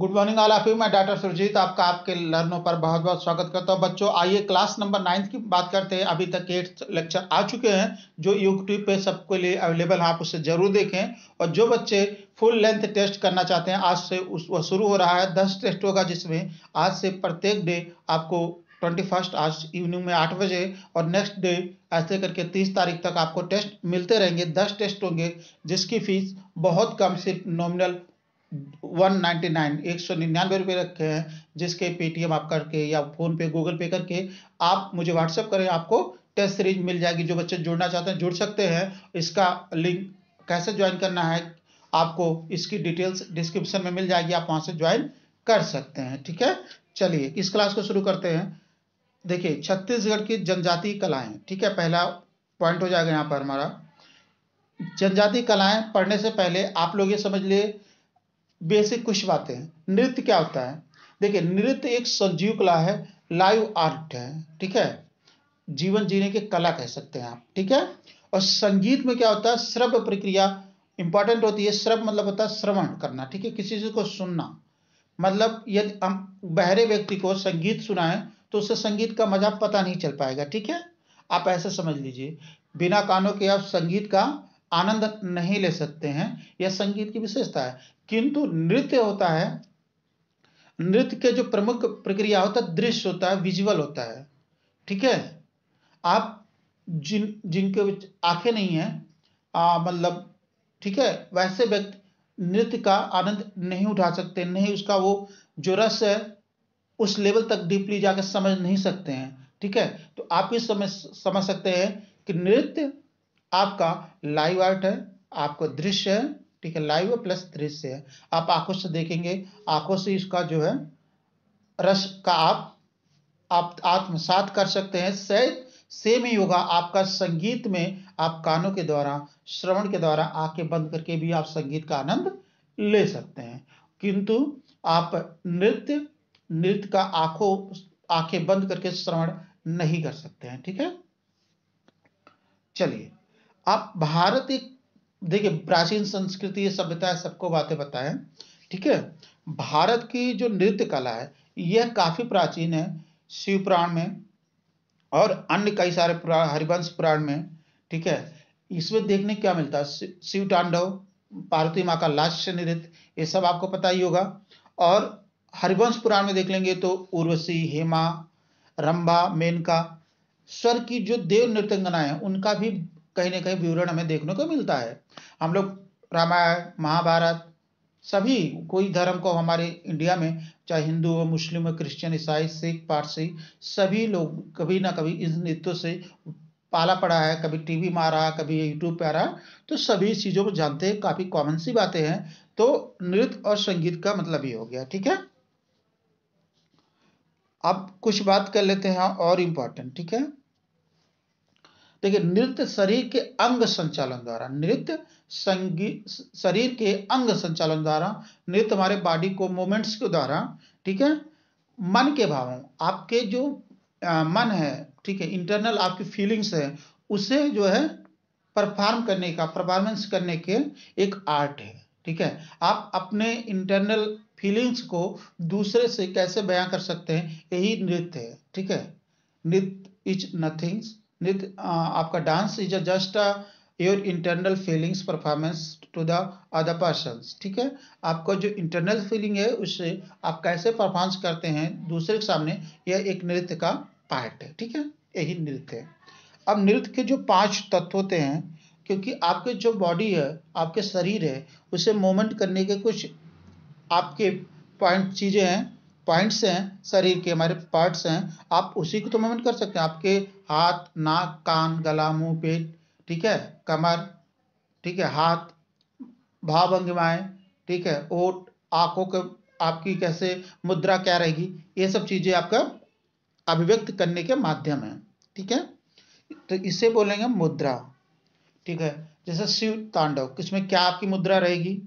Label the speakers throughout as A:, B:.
A: good morning all of you मैं doctor Surjeet आपका आपके लर्नों पर बहुत बहुत स्वागत करता हूँ बच्चों आइए क्लास नंबर नाइन्थ की बात करते हैं अभी तक एट्थ लेक्चर आ चुके हैं जो यूट्यूब पे सबके लिए अवेलेबल है आप उसे जरूर देखें और जो बच्चे फुल लेंथ टेस्ट करना चाहते हैं आज से उस वह शुरू हो रहा है दस टेस्ट होगा जिसमें आज से प्रत्येक डे आपको ट्वेंटी फर्स्ट आज इवनिंग में आठ बजे और नेक्स्ट डे ऐसे करके तीस तारीख तक आपको टेस्ट मिलते रहेंगे दस टेस्ट होंगे जिसकी फीस बहुत कम सिर्फ नॉमिनल वन नाइन्टी नाइन एक सौ निन्यानवे रुपये रखे हैं जिसके पेटीएम आप करके या फोन पे गूगल पे करके आप मुझे व्हाट्सअप करें आपको टेस्ट सीरीज मिल जाएगी जो बच्चे जुड़ना चाहते हैं जुड़ सकते हैं इसका लिंक कैसे ज्वाइन करना है आपको इसकी डिटेल्स डिस्क्रिप्शन में मिल जाएगी आप वहाँ से ज्वाइन कर सकते हैं ठीक है चलिए इस क्लास को शुरू करते हैं देखिए छत्तीसगढ़ की जनजातीय कलाएं ठीक है पहला पॉइंट हो जाएगा यहाँ पर हमारा जनजातीय कलाएं पढ़ने से पहले आप लोग ये समझ लिए बेसिक कुछ बातें नृत्य क्या होता है देखिए नृत्य एक सजीव कला है लाइव आर्ट है ठीक है जीवन जीने की कला कह सकते हैं आप ठीक है और संगीत में क्या होता है श्रव प्रक्रिया इंपॉर्टेंट होती है श्रव मतलब होता है श्रवण करना ठीक है किसी चीज को सुनना मतलब यदि हम बहरे व्यक्ति को संगीत सुनाए तो उसे संगीत का मजा पता नहीं चल पाएगा ठीक है आप ऐसे समझ लीजिए बिना कानों के आप संगीत का आनंद नहीं ले सकते हैं यह संगीत की विशेषता है किंतु नृत्य होता है नृत्य के जो प्रमुख प्रक्रिया होता है दृश्य होता है विजुअल होता है ठीक है आप जिन जिनके आंखें नहीं है मतलब ठीक है वैसे व्यक्ति नृत्य का आनंद नहीं उठा सकते नहीं उसका वो जो रस है उस लेवल तक डीपली जाकर समझ नहीं सकते हैं ठीक है तो आप ये समझ समझ सकते हैं कि नृत्य आपका लाइव आर्ट है आपको दृश्य है ठीक है लाइव प्लस दृश्य है आप आंखों से देखेंगे आंखों से इसका जो है रस का आप आप आत्मसात कर सकते हैं शायद सेम ही होगा आपका संगीत में आप कानों के द्वारा श्रवण के द्वारा आंखें बंद करके भी आप संगीत का आनंद ले सकते हैं किंतु आप नृत्य नृत्य का आंखों आंखें बंद करके श्रवण नहीं कर सकते हैं ठीक है चलिए आप भारत एक देखिए प्राचीन संस्कृति सभ्यता सबको बातें बताएं ठीक है भारत की जो नृत्य कला है यह काफ़ी प्राचीन है शिव पुराण में और अन्य कई सारे पुराण हरिवंश पुराण में ठीक है इसमें देखने क्या मिलता है शिव तांडव पार्वती माँ का लास्ट नृत्य ये सब आपको पता ही होगा और हरिवंश पुराण में देख लेंगे तो उर्वशी हेमा रंभा मेनका स्वर की जो देव नृत्यंगना है उनका भी कहीं ना कहीं विवरण हमें देखने को मिलता है हम लोग रामायण महाभारत सभी कोई धर्म को हमारे इंडिया में चाहे हिंदू हो मुस्लिम हो क्रिश्चियन ईसाई सिख पारसी सभी लोग कभी ना कभी इस नृत्यों से पाला पड़ा है कभी टीवी में आ रहा कभी यूट्यूब पे आ रहा तो सभी चीज़ों को जानते हैं काफ़ी कॉमन सी बातें हैं तो नृत्य और संगीत का मतलब ये हो गया ठीक है अब कुछ बात कर लेते हैं और इम्पोर्टेंट ठीक है देखिए नृत्य शरीर के अंग संचालन द्वारा नृत्य संगीत शरीर के अंग संचालन द्वारा नृत्य हमारे बॉडी को मूवमेंट्स के द्वारा ठीक है मन के भावों आपके जो आ, मन है ठीक है इंटरनल आपकी फीलिंग्स है उसे जो है परफॉर्म करने का परफॉर्मेंस करने के एक आर्ट है ठीक है आप अपने इंटरनल फीलिंग्स को दूसरे से कैसे बयां कर सकते हैं यही नृत्य है ठीक है नृत्य इज नथिंग्स नित आपका dance is just your internal feelings performance to the other person ठीक है आपका जो इंटरनल फीलिंग है उससे आप कैसे परफॉर्मेंस करते हैं दूसरे के सामने यह एक नृत्य का पार्ट है ठीक है यही नृत्य है अब नृत्य के जो पांच तत्व होते हैं क्योंकि आपके जो बॉडी है आपके शरीर है उसे मोमेंट करने के कुछ आपके पॉइंट चीज़ें हैं पॉइंट्स हैं शरीर के हमारे पार्ट्स हैं आप उसी को तो मोमेंट कर सकते हैं आपके हाथ नाक कान गला मुंह पेट ठीक है कमर ठीक है हाथ भाव अंगिमाएँ ठीक है ओट आँखों के आपकी कैसे मुद्रा क्या रहेगी ये सब चीज़ें आपका अभिव्यक्त करने के माध्यम है ठीक है तो इसे बोलेंगे मुद्रा ठीक है जैसे शिव तांडव इसमें क्या आपकी मुद्रा रहेगी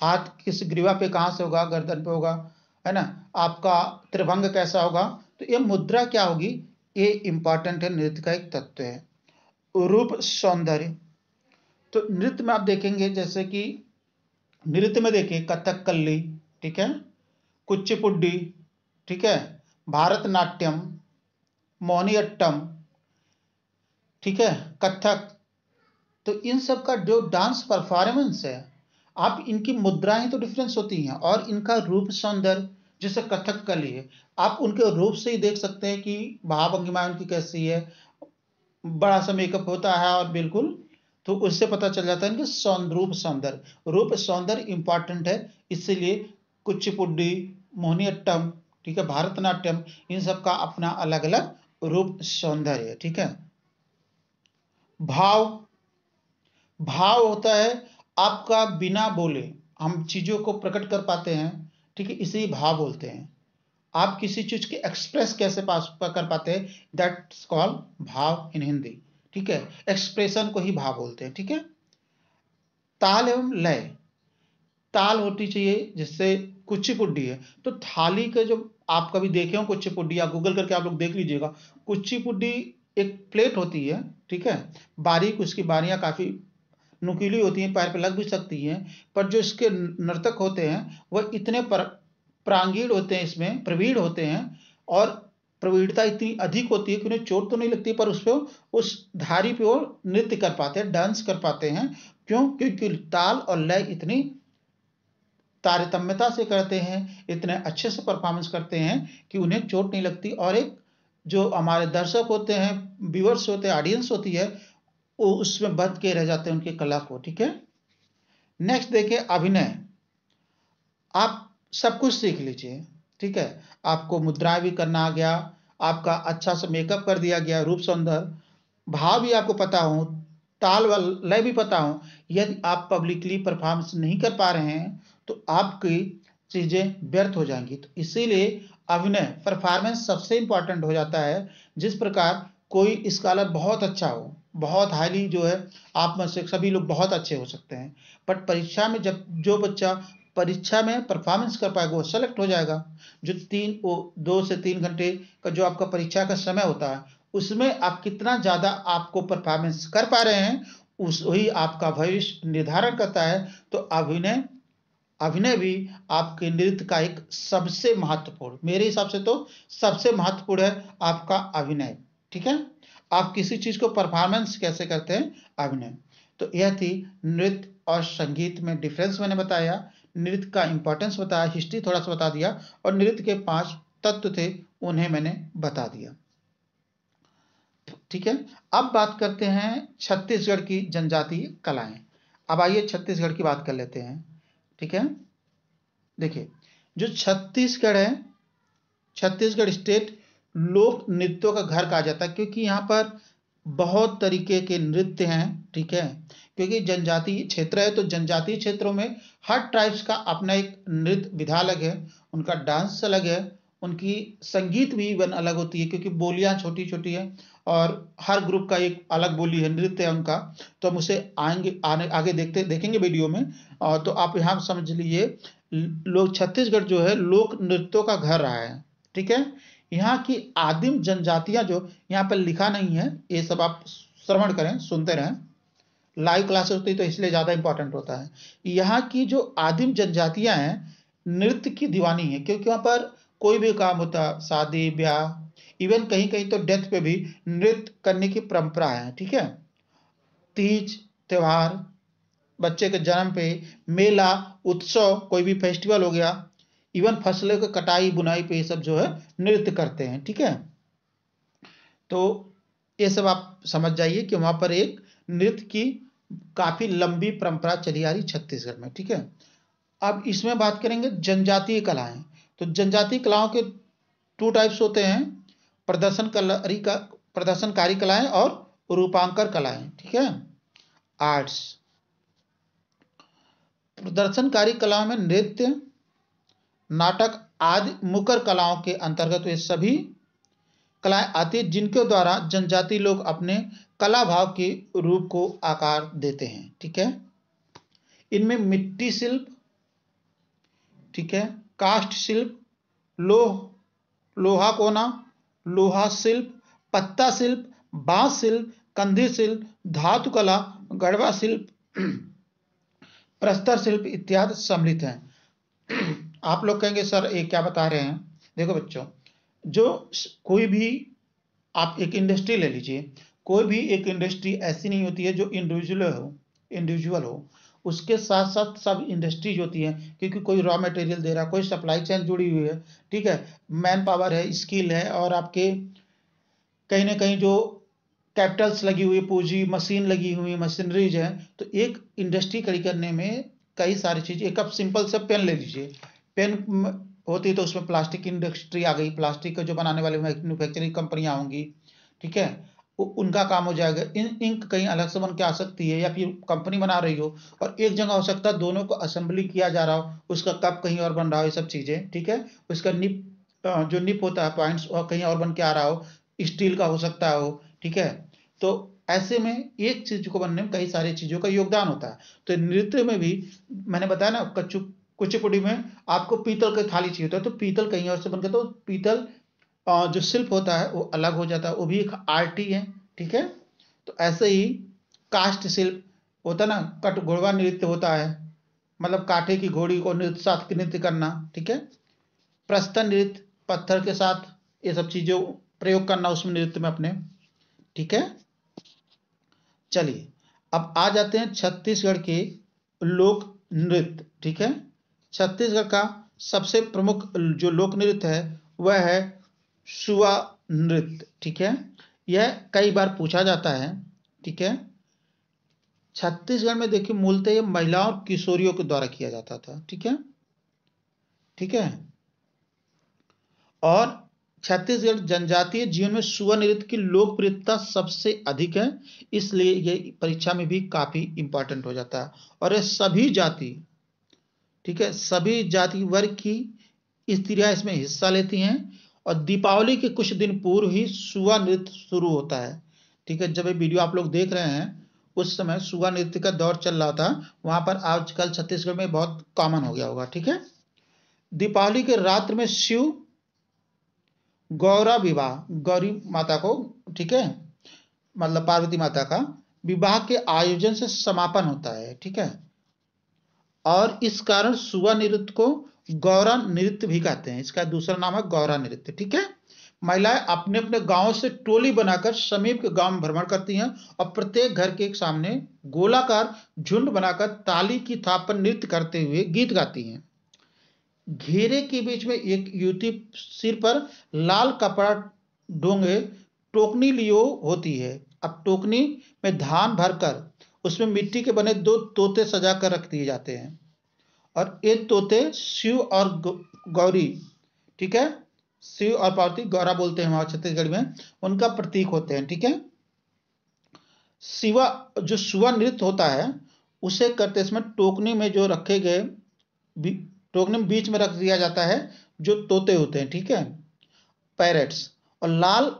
A: हाथ किस ग्रीवा पे कहाँ से होगा गर्दन पे होगा है ना आपका त्रिभंग कैसा होगा तो ये मुद्रा क्या होगी ये इंपॉर्टेंट है नृत्य का एक तत्व है रूप सौंदर्य तो नृत्य में आप देखेंगे जैसे कि नृत्य में देखिए कथकली ठीक है कुचिपुड्डी ठीक है भारतनाट्यम मोहनीअट्टम ठीक है कथक तो इन सब का जो डांस परफॉर्मेंस है आप इनकी मुद्राएं तो डिफरेंस होती हैं और इनका रूप सौंदर्य जैसे कथक कली है आप उनके रूप से ही देख सकते हैं कि भावभंगिमा उनकी कैसी है बड़ा सा मेकअप होता है और बिल्कुल तो उससे पता चल जाता है कि सौन रूप सौंदर्य रूप सौंदर्य इंपॉर्टेंट है इसलिए कुचिपुडी मोहनीअट्टम ठीक है भारतनाट्यम इन सब का अपना अलग अलग रूप सौंदर्य है ठीक है भाव भाव होता है आपका बिना बोले हम चीज़ों को प्रकट कर पाते हैं ठीक है इसे भाव बोलते हैं आप किसी चीज की एक्सप्रेस कैसे पास कर पाते हैं दैट कॉल भाव इन हिंदी ठीक है एक्सप्रेशन को ही भाव बोलते हैं ठीक है ताल एवं लय ताल होती चाहिए जिससे कुचिपुड्डी है तो थाली के जो आप कभी देखे हो कुचिपुड्डी या गूगल करके आप लोग देख लीजिएगा कुचिपुड्डी एक प्लेट होती है ठीक है बारीक उसकी बारियां काफ़ी नुकीली होती हैं पैर पे लग भी सकती हैं पर जो इसके नर्तक होते हैं वह इतने पर प्रांगीण होते हैं इसमें प्रवीण होते हैं और प्रवीणता इतनी अधिक होती है कि उन्हें चोट तो नहीं लगती पर उस पर उस धारी पे वो नृत्य कर पाते हैं डांस कर पाते हैं क्यों क्योंकि ताल और लय इतनी तारतम्यता से करते हैं इतने अच्छे से परफॉर्मेंस करते हैं कि उन्हें चोट नहीं लगती और एक जो हमारे दर्शक होते हैं व्यूअर्स होते हैं ऑडियंस होती है वो उसमें बद के रह जाते हैं उनकी कला को ठीक है नेक्स्ट देखें अभिनय आप सब कुछ सीख लीजिए ठीक है आपको मुद्रा भी करना आ गया आपका अच्छा सा मेकअप कर दिया गया रूप सौंदर्य भाव भी आपको पता हो ताल व लय भी पता हो यदि आप पब्लिकली परफॉर्मेंस नहीं कर पा रहे हैं तो आपकी चीज़ें व्यर्थ हो जाएंगी तो इसीलिए अभिनय परफॉर्मेंस सबसे इंपॉर्टेंट हो जाता है जिस प्रकार कोई स्कॉलर बहुत अच्छा हो बहुत हाईली जो है आप में से सभी लोग बहुत अच्छे हो सकते हैं बट परीक्षा में जब जो बच्चा परीक्षा में परफॉर्मेंस कर पाएगा वो सेलेक्ट हो जाएगा जो तीन वो दो से तीन घंटे का जो आपका परीक्षा का समय होता है उसमें आप कितना ज़्यादा आपको परफॉर्मेंस कर पा रहे हैं उस वही आपका भविष्य निर्धारण करता है तो अभिनय अभिनय भी आपके नृत्य का एक सबसे महत्वपूर्ण मेरे हिसाब से तो सबसे महत्वपूर्ण है आपका अभिनय ठीक है आप किसी चीज़ को परफॉर्मेंस कैसे करते हैं अभिनय तो यह थी नृत्य और संगीत में डिफरेंस मैंने बताया नृत्य का इंपॉर्टेंस बताया हिस्ट्री थोड़ा सा बता दिया और नृत्य के पांच तत्व थे उन्हें मैंने बता दिया ठीक है अब बात करते हैं छत्तीसगढ़ की जनजातीय कलाएं अब आइए छत्तीसगढ़ की बात कर लेते हैं ठीक है देखिए जो छत्तीसगढ़ है छत्तीसगढ़ स्टेट लोक नृत्यों का घर कहा जाता है क्योंकि यहाँ पर बहुत तरीके के नृत्य हैं ठीक है क्योंकि जनजातीय क्षेत्र है तो जनजातीय क्षेत्रों में हर ट्राइब्स का अपना एक नृत्य विधा अलग है उनका डांस अलग है उनकी संगीत भी वन अलग होती है क्योंकि बोलियां छोटी छोटी हैं और हर ग्रुप का एक अलग बोली है नृत्य है उनका तो हम उसे आएंगे आने आगे देखते देखेंगे वीडियो में और तो आप यहाँ समझ लीजिए लोग छत्तीसगढ़ जो है लोक नृत्यों का घर रहा है ठीक है यहाँ की आदिम जनजातियां जो यहाँ पर लिखा नहीं है ये सब आप श्रवण करें सुनते रहें लाइव क्लासेस होती तो इसलिए ज़्यादा इंपॉर्टेंट होता है यहाँ की जो आदिम जनजातियां हैं नृत्य की दीवानी है क्योंकि वहां पर कोई भी काम होता शादी ब्याह इवन कहीं कहीं तो डेथ पे भी नृत्य करने की परंपरा है ठीक है तीज त्योहार बच्चे के जन्म पे मेला उत्सव कोई भी फेस्टिवल हो गया इवन फसलों के कटाई बुनाई पे ये सब जो है नृत्य करते हैं ठीक है तो ये सब आप समझ जाइए कि वहां पर एक नृत्य की काफ़ी लंबी परंपरा चली आ रही छत्तीसगढ़ में ठीक है अब इसमें बात करेंगे जनजातीय कलाएं तो जनजातीय कलाओं के टू टाइप्स होते हैं प्रदर्शन कलरी का प्रदर्शनकारी कलाएं और रूपांकर कलाएं ठीक है आर्ट्स प्रदर्शनकारी कलाओं में नृत्य नाटक आदि मुकर कलाओं के अंतर्गत वे सभी कलाएं आती है जिनके द्वारा जनजाति लोग अपने कला भाव के रूप को आकार देते हैं ठीक है इनमें मिट्टी शिल्प ठीक है काष्ठ शिल्प लोह लोहा कोना लोहा शिल्प पत्ता शिल्प बांस शिल्प कंधी शिल्प धातु कला गढ़वा शिल्प प्रस्तर शिल्प इत्यादि सम्मिलित हैं आप लोग कहेंगे सर ये क्या बता रहे हैं देखो बच्चों जो कोई भी आप एक इंडस्ट्री ले लीजिए कोई भी एक इंडस्ट्री ऐसी नहीं होती है जो इंडिविजुअल हो इंडिविजुअल हो उसके साथ साथ सब इंडस्ट्रीज होती हैं क्योंकि कोई रॉ मटेरियल दे रहा कोई सप्लाई चेन जुड़ी हुई है ठीक है मैन पावर है स्किल है और आपके कहीं ना कहीं जो कैपिटल्स लगी हुई पूंजी मशीन लगी हुई मशीनरीज हैं तो एक इंडस्ट्री खड़ी करने में कई सारी चीज़ एक आप सिंपल से पेन ले लीजिए पेन होती तो उसमें प्लास्टिक इंडस्ट्री आ गई प्लास्टिक जो बनाने वाली मैन्युफैक्चरिंग कंपनियां होंगी ठीक है उनका काम हो जाएगा इन इंक कहीं अलग से बन के आ सकती है या फिर कंपनी बना रही हो और एक जगह हो सकता है दोनों को असेंबली किया जा रहा हो उसका कप कहीं और बन रहा हो ये सब चीज़ें ठीक है उसका निप जो निप होता है पॉइंट्स और कहीं और बन के आ रहा हो स्टील का हो सकता हो ठीक है तो ऐसे में एक चीज को बनने में कई सारी चीज़ों का योगदान होता है तो नृत्य में भी मैंने बताया ना कच्चू कुचिपुड़ी में आपको पीतल की थाली चाहिए होता है तो पीतल कहीं और से बन गया तो पीतल जो शिल्प होता है वो अलग हो जाता है वो भी एक आर्ट ही है ठीक है तो ऐसे ही काष्ट शिल्प होता ना कट घोड़वा नृत्य होता है मतलब काठे की घोड़ी को नृत्य साथ नृत्य करना ठीक है प्रस्तन नृत्य पत्थर के साथ ये सब चीज़ों प्रयोग करना उसमें नृत्य में अपने ठीक है चलिए अब आ जाते हैं छत्तीसगढ़ के लोक नृत्य ठीक है छत्तीसगढ़ का सबसे प्रमुख जो लोक नृत्य है वह है सुआ नृत्य ठीक है यह कई बार पूछा जाता है ठीक है छत्तीसगढ़ में देखिए मूलतः यह महिलाओं और किशोरियों के द्वारा किया जाता था ठीक है ठीक है और छत्तीसगढ़ जनजातीय जीवन में सुवर्ण नृत्य की लोकप्रियता सबसे अधिक है इसलिए यह परीक्षा में भी काफ़ी इंपॉर्टेंट हो जाता है और यह सभी जाति ठीक है सभी जाति वर्ग की स्त्रियां इसमें हिस्सा लेती हैं और दीपावली के कुछ दिन पूर्व ही सुवा नृत्य शुरू होता है ठीक है जब ये वीडियो आप लोग देख रहे हैं उस समय सुवा नृत्य का दौर चल रहा था वहां पर आजकल छत्तीसगढ़ में बहुत कॉमन हो गया होगा ठीक है दीपावली के रात्र में शिव गौरा विवाह गौरी माता को ठीक है मतलब पार्वती माता का विवाह के आयोजन से समापन होता है ठीक है और इस कारण सुवा नृत्य को गौरा नृत्य भी कहते हैं इसका दूसरा नाम है गौरा नृत्य ठीक है महिलाएं अपने अपने गांव से टोली बनाकर समीप के गांव में भ्रमण करती हैं और प्रत्येक घर के सामने गोलाकार झुंड बनाकर ताली की थाप पर नृत्य करते हुए गीत गाती हैं घेरे के बीच में एक युवती सिर पर लाल कपड़ा डोंगे टोकनी लियो होती है अब टोकनी में धान भरकर उसमें मिट्टी के बने दो तोते सजा कर रख दिए जाते हैं और ये तोते शिव और गौरी ठीक है शिव और पार्वती गौरा बोलते हैं वहां छत्तीसगढ़ में उनका प्रतीक होते हैं ठीक है शिवा जो शिवा नृत्य होता है उसे करते समय टोकनी में जो रखे गए टोकने में बीच में रख दिया जाता है जो तोते होते हैं ठीक है पैरेट्स और लाल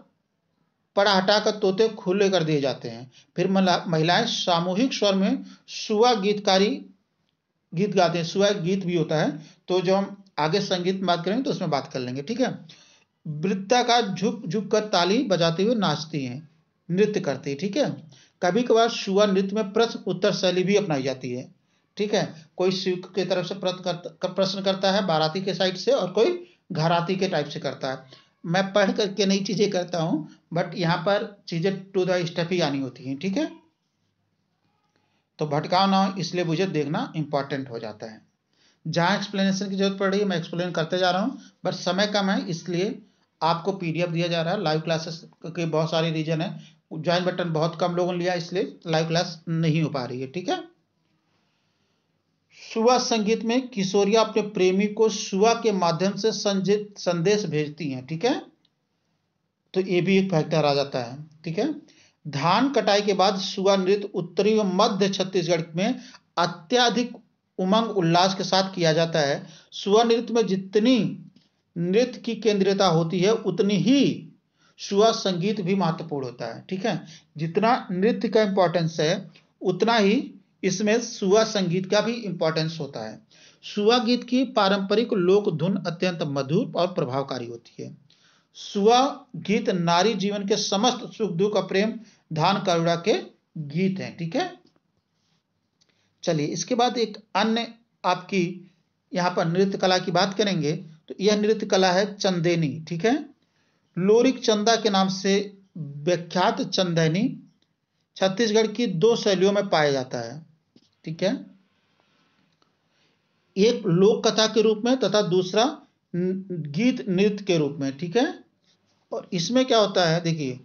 A: पड़ा हटाकर तोते खुले कर दिए जाते हैं फिर महिलाएं सामूहिक स्वर में सुवा गीतकारी गीत गाते हैं सुवा गीत भी होता है तो जो हम आगे संगीत बात करेंगे तो उसमें बात कर लेंगे ठीक है वृत्ता का झुक झुक कर ताली बजाते हुए नाचती हैं नृत्य करती है ठीक है कभी कभार सुआ नृत्य में प्रश्न उत्तर शैली भी अपनाई जाती है ठीक है कोई शिव की तरफ से प्रश्न करता है बाराती के साइड से और कोई घराती के टाइप से करता है मैं पढ़ करके नई चीज़ें करता हूं बट यहाँ पर चीज़ें टू द स्टेप ही आनी होती हैं ठीक है तो भटकाव ना हो इसलिए मुझे देखना इंपॉर्टेंट हो जाता है जहां एक्सप्लेनेशन की जरूरत पड़ रही है मैं एक्सप्लेन करते जा रहा हूँ बट समय कम है इसलिए आपको पीडीएफ दिया जा रहा है लाइव क्लासेस के बहुत सारे रीजन है ज्वाइन बटन बहुत कम लोगों ने लिया इसलिए लाइव क्लास नहीं हो पा रही है ठीक है सुवा संगीत में किशोरिया अपने प्रेमी को सुवा के माध्यम से संजित संदेश भेजती हैं ठीक है तो ये भी एक फैक्टर आ जाता है ठीक है धान कटाई के बाद सुवा नृत्य उत्तरी व मध्य छत्तीसगढ़ में अत्याधिक उमंग उल्लास के साथ किया जाता है सुवा नृत्य में जितनी नृत्य की केंद्रीयता होती है उतनी ही सुवा संगीत भी महत्वपूर्ण होता है ठीक है जितना नृत्य का इंपॉर्टेंस है उतना ही इसमें सुवा संगीत का भी इंपॉर्टेंस होता है सुवा गीत की पारंपरिक लोक धुन अत्यंत मधुर और प्रभावकारी होती है सुवा गीत नारी जीवन के समस्त सुख दुख और प्रेम धान करुणा के गीत हैं ठीक है चलिए इसके बाद एक अन्य आपकी यहाँ पर नृत्य कला की बात करेंगे तो यह नृत्य कला है चंदेनी ठीक है लोरिक चंदा के नाम से विख्यात चंदेनी छत्तीसगढ़ की दो शैलियों में पाया जाता है ठीक है एक लोक कथा के रूप में तथा दूसरा गीत नृत्य के रूप में ठीक है और इसमें क्या होता है देखिए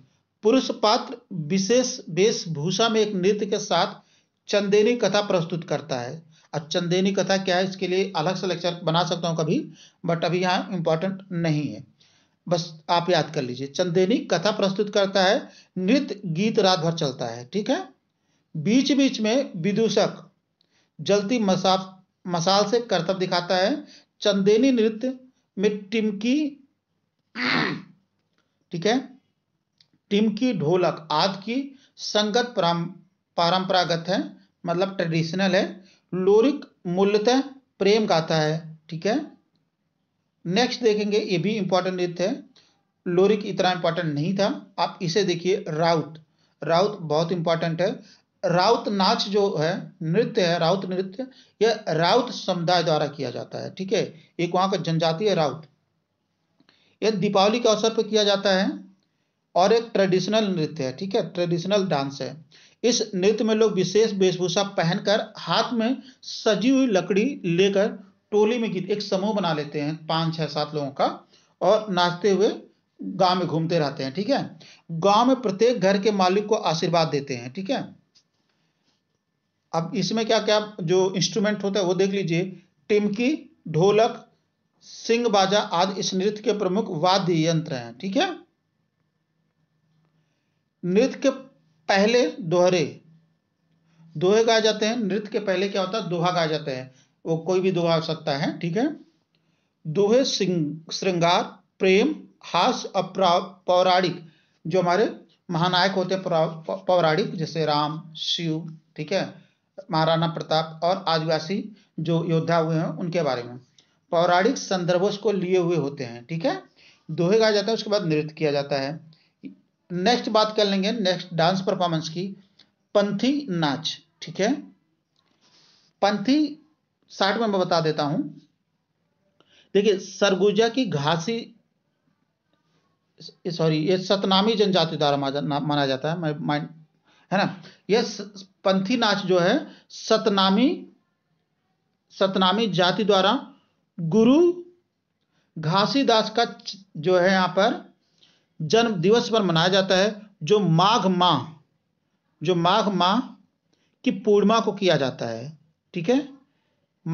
A: पुरुष पात्र विशेष वेशभूषा में एक नृत्य के साथ चंदेनी कथा प्रस्तुत करता है और चंदेनी कथा क्या है इसके लिए अलग से लेक्चर बना सकता हूं कभी बट अभी यहाँ इंपॉर्टेंट नहीं है बस आप याद कर लीजिए चंदेनी कथा प्रस्तुत करता है नृत्य गीत रात भर चलता है ठीक है बीच बीच में विदूषक जलती मसाफ मसाल से करतब दिखाता है चंदेनी नृत्य में टिमकी ठीक है टिमकी ढोलक आदि की संगत परंपरागत है मतलब ट्रेडिशनल है लोरिक मूलत प्रेम गाता है ठीक है नेक्स्ट देखेंगे ये भी इंपॉर्टेंट नृत्य है लोरिक इतना इंपॉर्टेंट नहीं था आप इसे देखिए राउत राउत बहुत इंपॉर्टेंट है राउत नाच जो है नृत्य है राउत नृत्य यह राउत समुदाय द्वारा किया जाता है ठीक है एक वहां का जनजातीय राउत यह दीपावली के अवसर पर किया जाता है और एक ट्रेडिशनल नृत्य है ठीक है ट्रेडिशनल डांस है इस नृत्य में लोग विशेष वेशभूषा पहनकर हाथ में सजी हुई लकड़ी लेकर टोली में एक समूह बना लेते हैं पांच छह सात लोगों का और नाचते हुए गांव में घूमते रहते हैं ठीक है गांव में प्रत्येक घर के मालिक को आशीर्वाद देते हैं ठीक है अब इसमें क्या क्या जो इंस्ट्रूमेंट होता है वो देख लीजिए टिमकी ढोलक सिंह बाजा आदि इस नृत्य के प्रमुख वाद्य यंत्र हैं ठीक है नृत्य के पहले दोहरे दोहे गाए जाते हैं नृत्य के पहले क्या होता है दोहा गाए जाते हैं वो कोई भी दोहा हो सकता है ठीक है दोहे श्रृंगार प्रेम हास पौराणिक जो हमारे महानायक होते हैं पौराणिक जैसे राम शिव ठीक है महाराणा प्रताप और आदिवासी जो योद्धा हुए हैं उनके बारे में पौराणिक संदर्भों को लिए हुए होते हैं ठीक है दोहे गाया जाता है उसके बाद नृत्य किया जाता है नेक्स्ट बात कर लेंगे नेक्स्ट डांस परफॉर्मेंस की पंथी नाच ठीक है पंथी साठ में मैं बता देता हूं देखिए सरगुजा की घासी सॉरी ये सतनामी जनजाति द्वारा माना जाता है मैं है ना यह पंथी नाच जो है सतनामी सतनामी जाति द्वारा गुरु घासीदास का जो है यहाँ पर जन्म दिवस पर मनाया जाता है जो माघ माह जो माघ माह की पूर्णिमा को किया जाता है ठीक है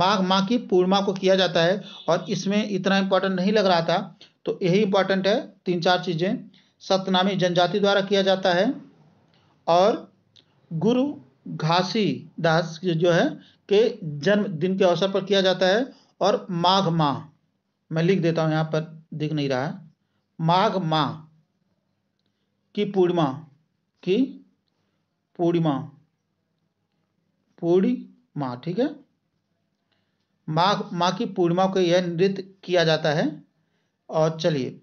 A: माघ माह की पूर्णिमा को किया जाता है और इसमें इतना इंपॉर्टेंट नहीं लग रहा था तो यही इंपॉर्टेंट है तीन चार चीज़ें सतनामी जनजाति द्वारा किया जाता है और गुरु घासी दास जो है के जन्मदिन के अवसर पर किया जाता है और माघ माह मैं लिख देता हूं यहां पर दिख नहीं रहा है माघ माह की पूर्णिमा की पूर्णिमा पूर्णिमा ठीक है माघ माँ की पूर्णिमा को यह नृत्य किया जाता है और चलिए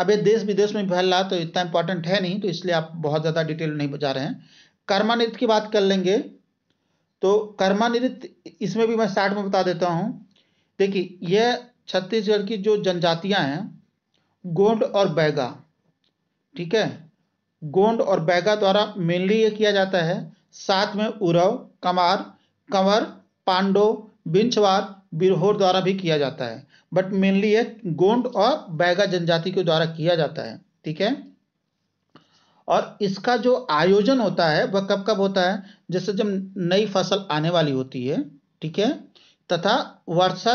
A: अब ये देश विदेश में फैल रहा तो इतना इंपॉर्टेंट है नहीं तो इसलिए आप बहुत ज़्यादा डिटेल नहीं बचा रहे हैं कर्मानिरित की बात कर लेंगे तो कर्मानिरित इसमें भी मैं स्टार्ट में बता देता हूँ देखिए यह छत्तीसगढ़ की जो जनजातियाँ हैं गोंड और बैगा ठीक है गोंड और बैगा द्वारा मेनली ये किया जाता है साथ में उरव कमार कंवर पांडो बिंछवार बिरहोर द्वारा भी किया जाता है बट मेनली ये गोंड और बैगा जनजाति के द्वारा किया जाता है ठीक है और इसका जो आयोजन होता है वह कब कब होता है जैसे जब नई फसल आने वाली होती है ठीक है तथा वर्षा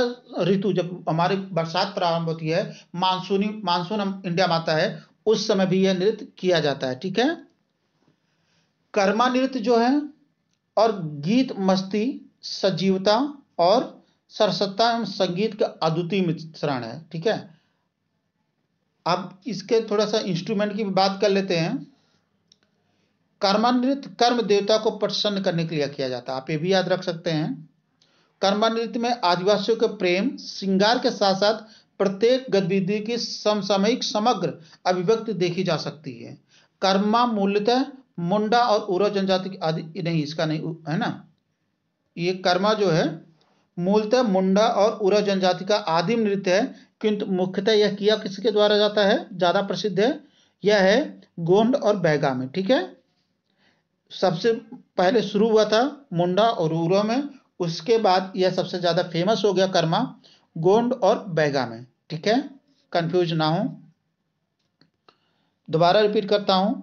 A: ऋतु जब हमारी बरसात प्रारंभ होती है मानसूनी मानसून हम इंडिया में आता है उस समय भी यह नृत्य किया जाता है ठीक है कर्मा नृत्य जो है और गीत मस्ती सजीवता और सरसत्ता एवं संगीत का अद्वितीय मिश्रण है ठीक है अब इसके थोड़ा सा इंस्ट्रूमेंट की बात कर लेते हैं कर्मानृत कर्म देवता को प्रसन्न करने के लिए किया जाता है आप ये भी याद रख सकते हैं कर्मानृत में आदिवासियों के प्रेम श्रृंगार के साथ साथ प्रत्येक गतिविधि की समसामयिक समग्र अभिव्यक्ति देखी जा सकती है कर्मा मूल्यतः मुंडा और उरा जनजाति आदि नहीं इसका नहीं है ना ये कर्मा जो है मूलतः मुंडा और उरा जनजाति का आदिम नृत्य है किंतु मुख्यतः यह किया किसके द्वारा जाता है ज्यादा प्रसिद्ध है यह है गोंड और बैगा में ठीक है सबसे पहले शुरू हुआ था मुंडा और उरा में उसके बाद यह सबसे ज्यादा फेमस हो गया कर्मा गोंड और बैगा में ठीक है कंफ्यूज ना हो दोबारा रिपीट करता हूं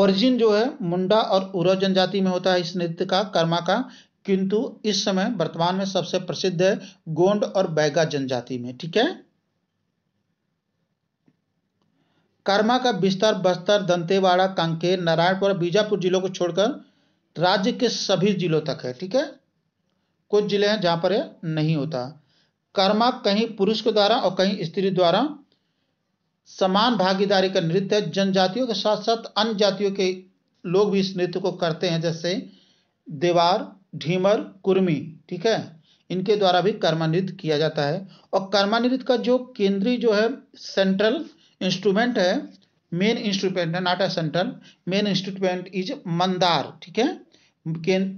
A: ओरिजिन जो है मुंडा और उरा जनजाति में होता है इस नृत्य का कर्मा का किंतु इस समय वर्तमान में सबसे प्रसिद्ध है गोंड और बैगा जनजाति में ठीक है कर्मा का बिस्तर बस्तर दंतेवाड़ा कांकेर नारायणपुर बीजापुर जिलों को छोड़कर राज्य के सभी जिलों तक है ठीक है कुछ जिले हैं जहां पर नहीं होता कर्मा कहीं पुरुष के द्वारा और कहीं स्त्री द्वारा समान भागीदारी का नृत्य है जनजातियों के साथ साथ अन्य जातियों के लोग भी इस नृत्य को करते हैं जैसे देवार ढीमर कुर्मी ठीक है इनके द्वारा भी कर्मानित किया जाता है और कर्मानित का जो केंद्रीय जो है सेंट्रल इंस्ट्रूमेंट है मेन इंस्ट्रूमेंट है नाटा central main instrument is mandar ठीक है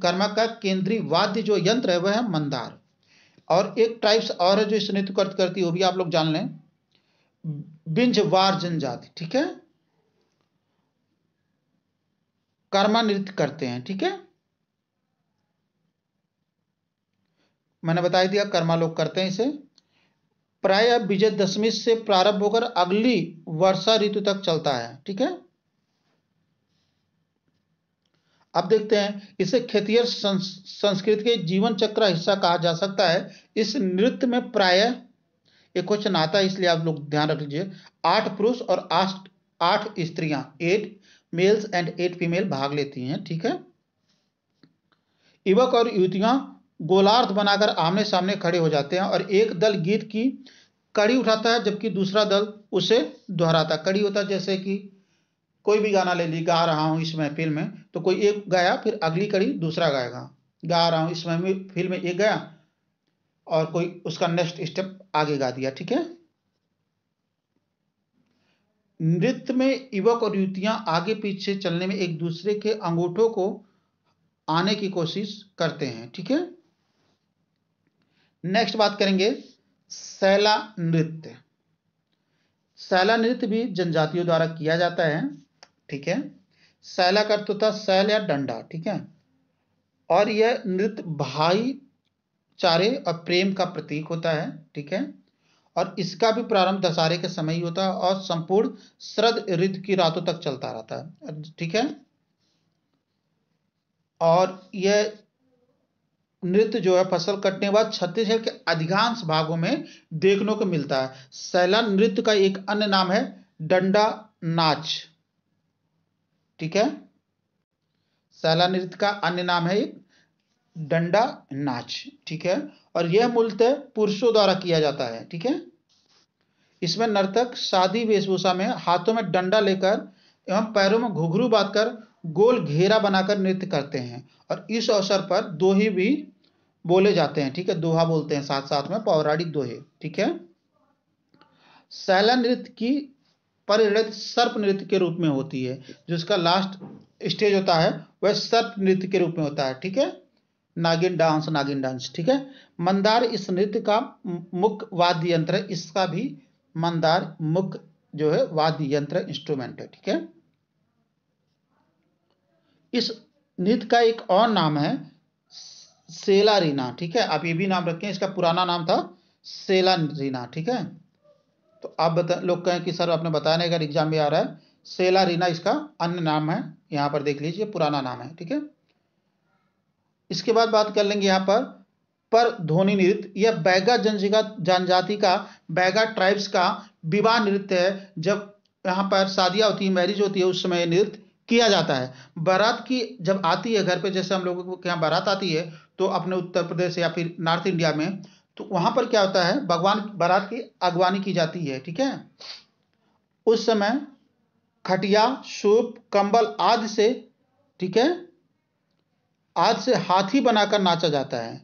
A: कर्मा का केंद्रीय वाद्य जो यंत्र है वह है मंदार और एक टाइप्स और है जो इस नृत्य करती है वो भी आप लोग जान लें वार जनजाति ठीक है कर्मा नृत्य करते हैं ठीक है मैंने बता दिया कर्मा लोग करते हैं इसे प्राय विजय दशमी से प्रारंभ होकर अगली वर्षा ऋतु तक चलता है ठीक है अब देखते हैं इसे खेतियर संस्कृति के जीवन चक्र हिस्सा कहा जा सकता है इस नृत्य में प्राय एक क्वेश्चन आता है इसलिए आप लोग ध्यान रख लीजिए आठ पुरुष और आठ आठ स्त्रियां eight males and eight female भाग लेती हैं ठीक है युवक और युवतियां गोलार्थ बनाकर आमने सामने खड़े हो जाते हैं और एक दल गीत की कड़ी उठाता है जबकि दूसरा दल उसे दोहराता कड़ी होता है जैसे कि कोई भी गाना ले ली गा रहा हूँ इस महफिल में तो कोई एक गाया फिर अगली कड़ी दूसरा गाएगा गा रहा हूँ इस महफिल में एक गया और कोई उसका नेक्स्ट स्टेप आगे गा दिया ठीक है नृत्य में युवक और युवतियां आगे पीछे चलने में एक दूसरे के अंगूठों को आने की कोशिश करते हैं ठीक है नेक्स्ट बात करेंगे सैला नृत्य सैला नृत्य भी जनजातियों द्वारा किया जाता है ठीक है सैला का अर्थ होता है सैल या डंडा ठीक है और यह नृत्य भाईचारे और प्रेम का प्रतीक होता है ठीक है और इसका भी प्रारंभ दशहरे के समय ही होता है और संपूर्ण शरद ऋतु की रातों तक चलता रहता है ठीक है और यह नृत्य जो है फसल कटने के बाद छत्तीसगढ़ के अधिकांश भागों में देखने को मिलता है सैला नृत्य का एक अन्य नाम है डंडा नाच ठीक है सैला नृत्य का अन्य नाम है एक डंडा नाच ठीक है और यह मूलतः पुरुषों द्वारा किया जाता है ठीक है इसमें नर्तक शादी वेशभूषा में हाथों में डंडा लेकर एवं पैरों में घुघरू बांधकर गोल घेरा बनाकर नृत्य करते हैं और इस अवसर पर दो ही भी बोले जाते हैं ठीक है दोहा बोलते हैं साथ साथ में पौराणिक दोहे ठीक है शैल नृत्य की परिणत सर्प नृत्य के रूप में होती है जिसका लास्ट स्टेज होता है वह सर्प नृत्य के रूप में होता है ठीक है नागिन डांस नागिन डांस ठीक है मंदार इस नृत्य का मुख्य वाद्य यंत्र है इसका भी मंदार मुख्य जो है वाद्य यंत्र इंस्ट्रूमेंट है ठीक है इस नृत्य का एक और नाम है सेला रीना ठीक है आप ये भी नाम रखें इसका पुराना नाम था सेला रीना ठीक है तो आप बता लोग कहें कि सर आपने बताया नहीं अगर एग्जाम में आ रहा है सेला रीना इसका अन्य नाम है यहाँ पर देख लीजिए पुराना नाम है ठीक है इसके बाद बात कर लेंगे यहाँ पर पर धोनी नृत्य यह बैगा जनजिगा जनजाति का बैगा ट्राइब्स का विवाह नृत्य है जब यहाँ पर शादियाँ होती है मैरिज होती है उस समय नृत्य किया जाता है बारात की जब आती है घर पे जैसे हम लोगों को यहाँ बारात आती है तो अपने उत्तर प्रदेश या फिर नॉर्थ इंडिया में तो वहां पर क्या होता है भगवान बारात की अगवानी की जाती है ठीक है उस समय खटिया सूप कंबल आदि से ठीक है आज से हाथी बनाकर नाचा जाता है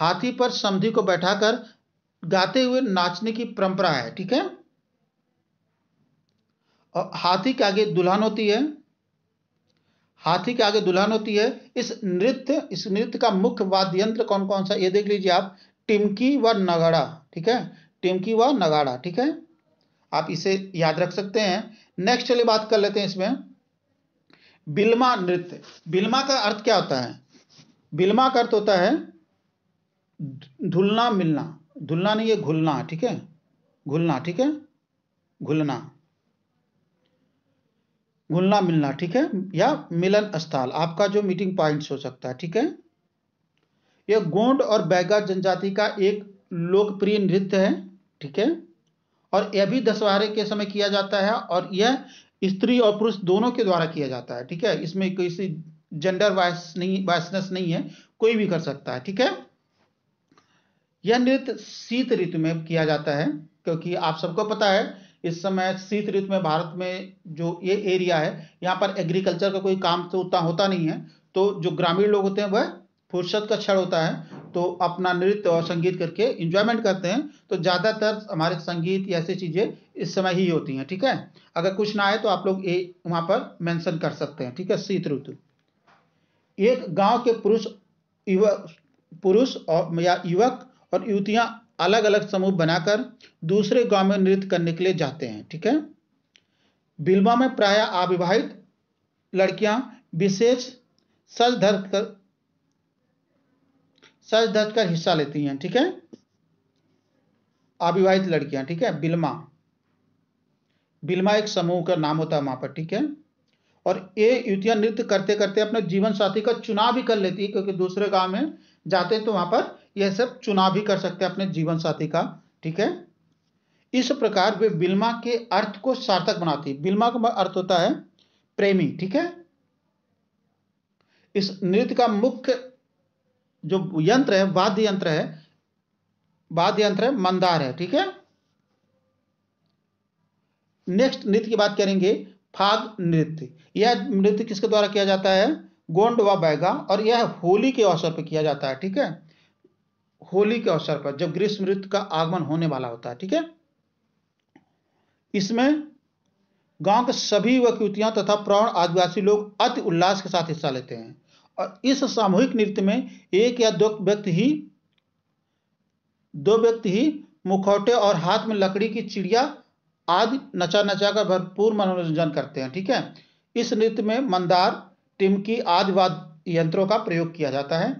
A: हाथी पर समधि को बैठाकर गाते हुए नाचने की परंपरा है ठीक है और हाथी के आगे दुल्हन होती है हाथी के आगे दुल्हन होती है इस नृत्य इस नृत्य का मुख्य वाद्य यंत्र कौन कौन सा ये देख लीजिए आप टिमकी व नगाड़ा ठीक है टिमकी व नगाड़ा ठीक है आप इसे याद रख सकते हैं नेक्स्ट चलिए बात कर लेते हैं इसमें बिल्मा नृत्य बिल्मा का अर्थ क्या होता है बिल्मा का अर्थ होता है धुलना मिलना धुलना नहीं है घुलना ठीक है घुलना ठीक है घुलना घुलना मिलना ठीक है या मिलन स्थल आपका जो मीटिंग पॉइंट्स हो सकता है ठीक है यह गोंड और बैगा जनजाति का एक लोकप्रिय नृत्य है ठीक है और यह भी दशहरे के समय किया जाता है और यह स्त्री और पुरुष दोनों के द्वारा किया जाता है ठीक है इसमें किसी जेंडर वाइस नहीं वाइसनेस नहीं है कोई भी कर सकता है ठीक है यह नृत्य शीत ऋतु में किया जाता है क्योंकि आप सबको पता है इस समय शीत ऋतु में भारत में जो ये एरिया है यहाँ पर एग्रीकल्चर का कोई काम तो उतना होता नहीं है तो जो ग्रामीण लोग होते हैं वह फुर्सत का क्षण होता है तो अपना नृत्य और संगीत करके इंजॉयमेंट करते हैं तो ज़्यादातर हमारे संगीत ऐसी चीज़ें इस समय ही होती हैं ठीक है अगर कुछ ना आए तो आप लोग ये वहाँ पर मेंशन कर सकते हैं ठीक है शीत ऋतु एक गांव के पुरुष युवक पुरुष और या युवक और युवतियाँ अलग अलग समूह बनाकर दूसरे गांव में नृत्य करने के लिए जाते हैं ठीक है बिलवा में प्राय अविवाहित लड़कियां विशेष सज धर कर सज धर कर हिस्सा लेती हैं ठीक है अविवाहित लड़कियां ठीक है बिलमा बिलमा एक समूह का नाम होता है वहां पर ठीक है और ये युतियां नृत्य करते करते अपने जीवन साथी का चुनाव भी कर लेती है क्योंकि दूसरे गांव में जाते हैं तो वहां पर यह सब चुनाव भी कर सकते हैं अपने जीवन साथी का ठीक है इस प्रकार वे बिल्मा के अर्थ को सार्थक बनाती बिल्मा का मतलब अर्थ होता है प्रेमी ठीक है इस नृत्य का मुख्य जो यंत्र है वाद्य यंत्र है वाद्य यंत्र है मंदार है ठीक है नेक्स्ट नृत्य की बात करेंगे फाग नृत्य यह नृत्य किसके द्वारा किया जाता है गोंड व बैगा और यह होली के अवसर पर किया जाता है ठीक है होली के अवसर पर जब ग्रीष्म ऋतु का आगमन होने वाला होता है ठीक है इसमें गांव के सभी व तथा प्रौढ़ आदिवासी लोग अति उल्लास के साथ हिस्सा लेते हैं और इस सामूहिक नृत्य में एक या दो व्यक्ति ही दो व्यक्ति ही मुखौटे और हाथ में लकड़ी की चिड़िया आदि नचा नचा कर भरपूर मनोरंजन करते हैं ठीक है इस नृत्य में मंदार टिमकी आदि वाद यंत्रों का प्रयोग किया जाता है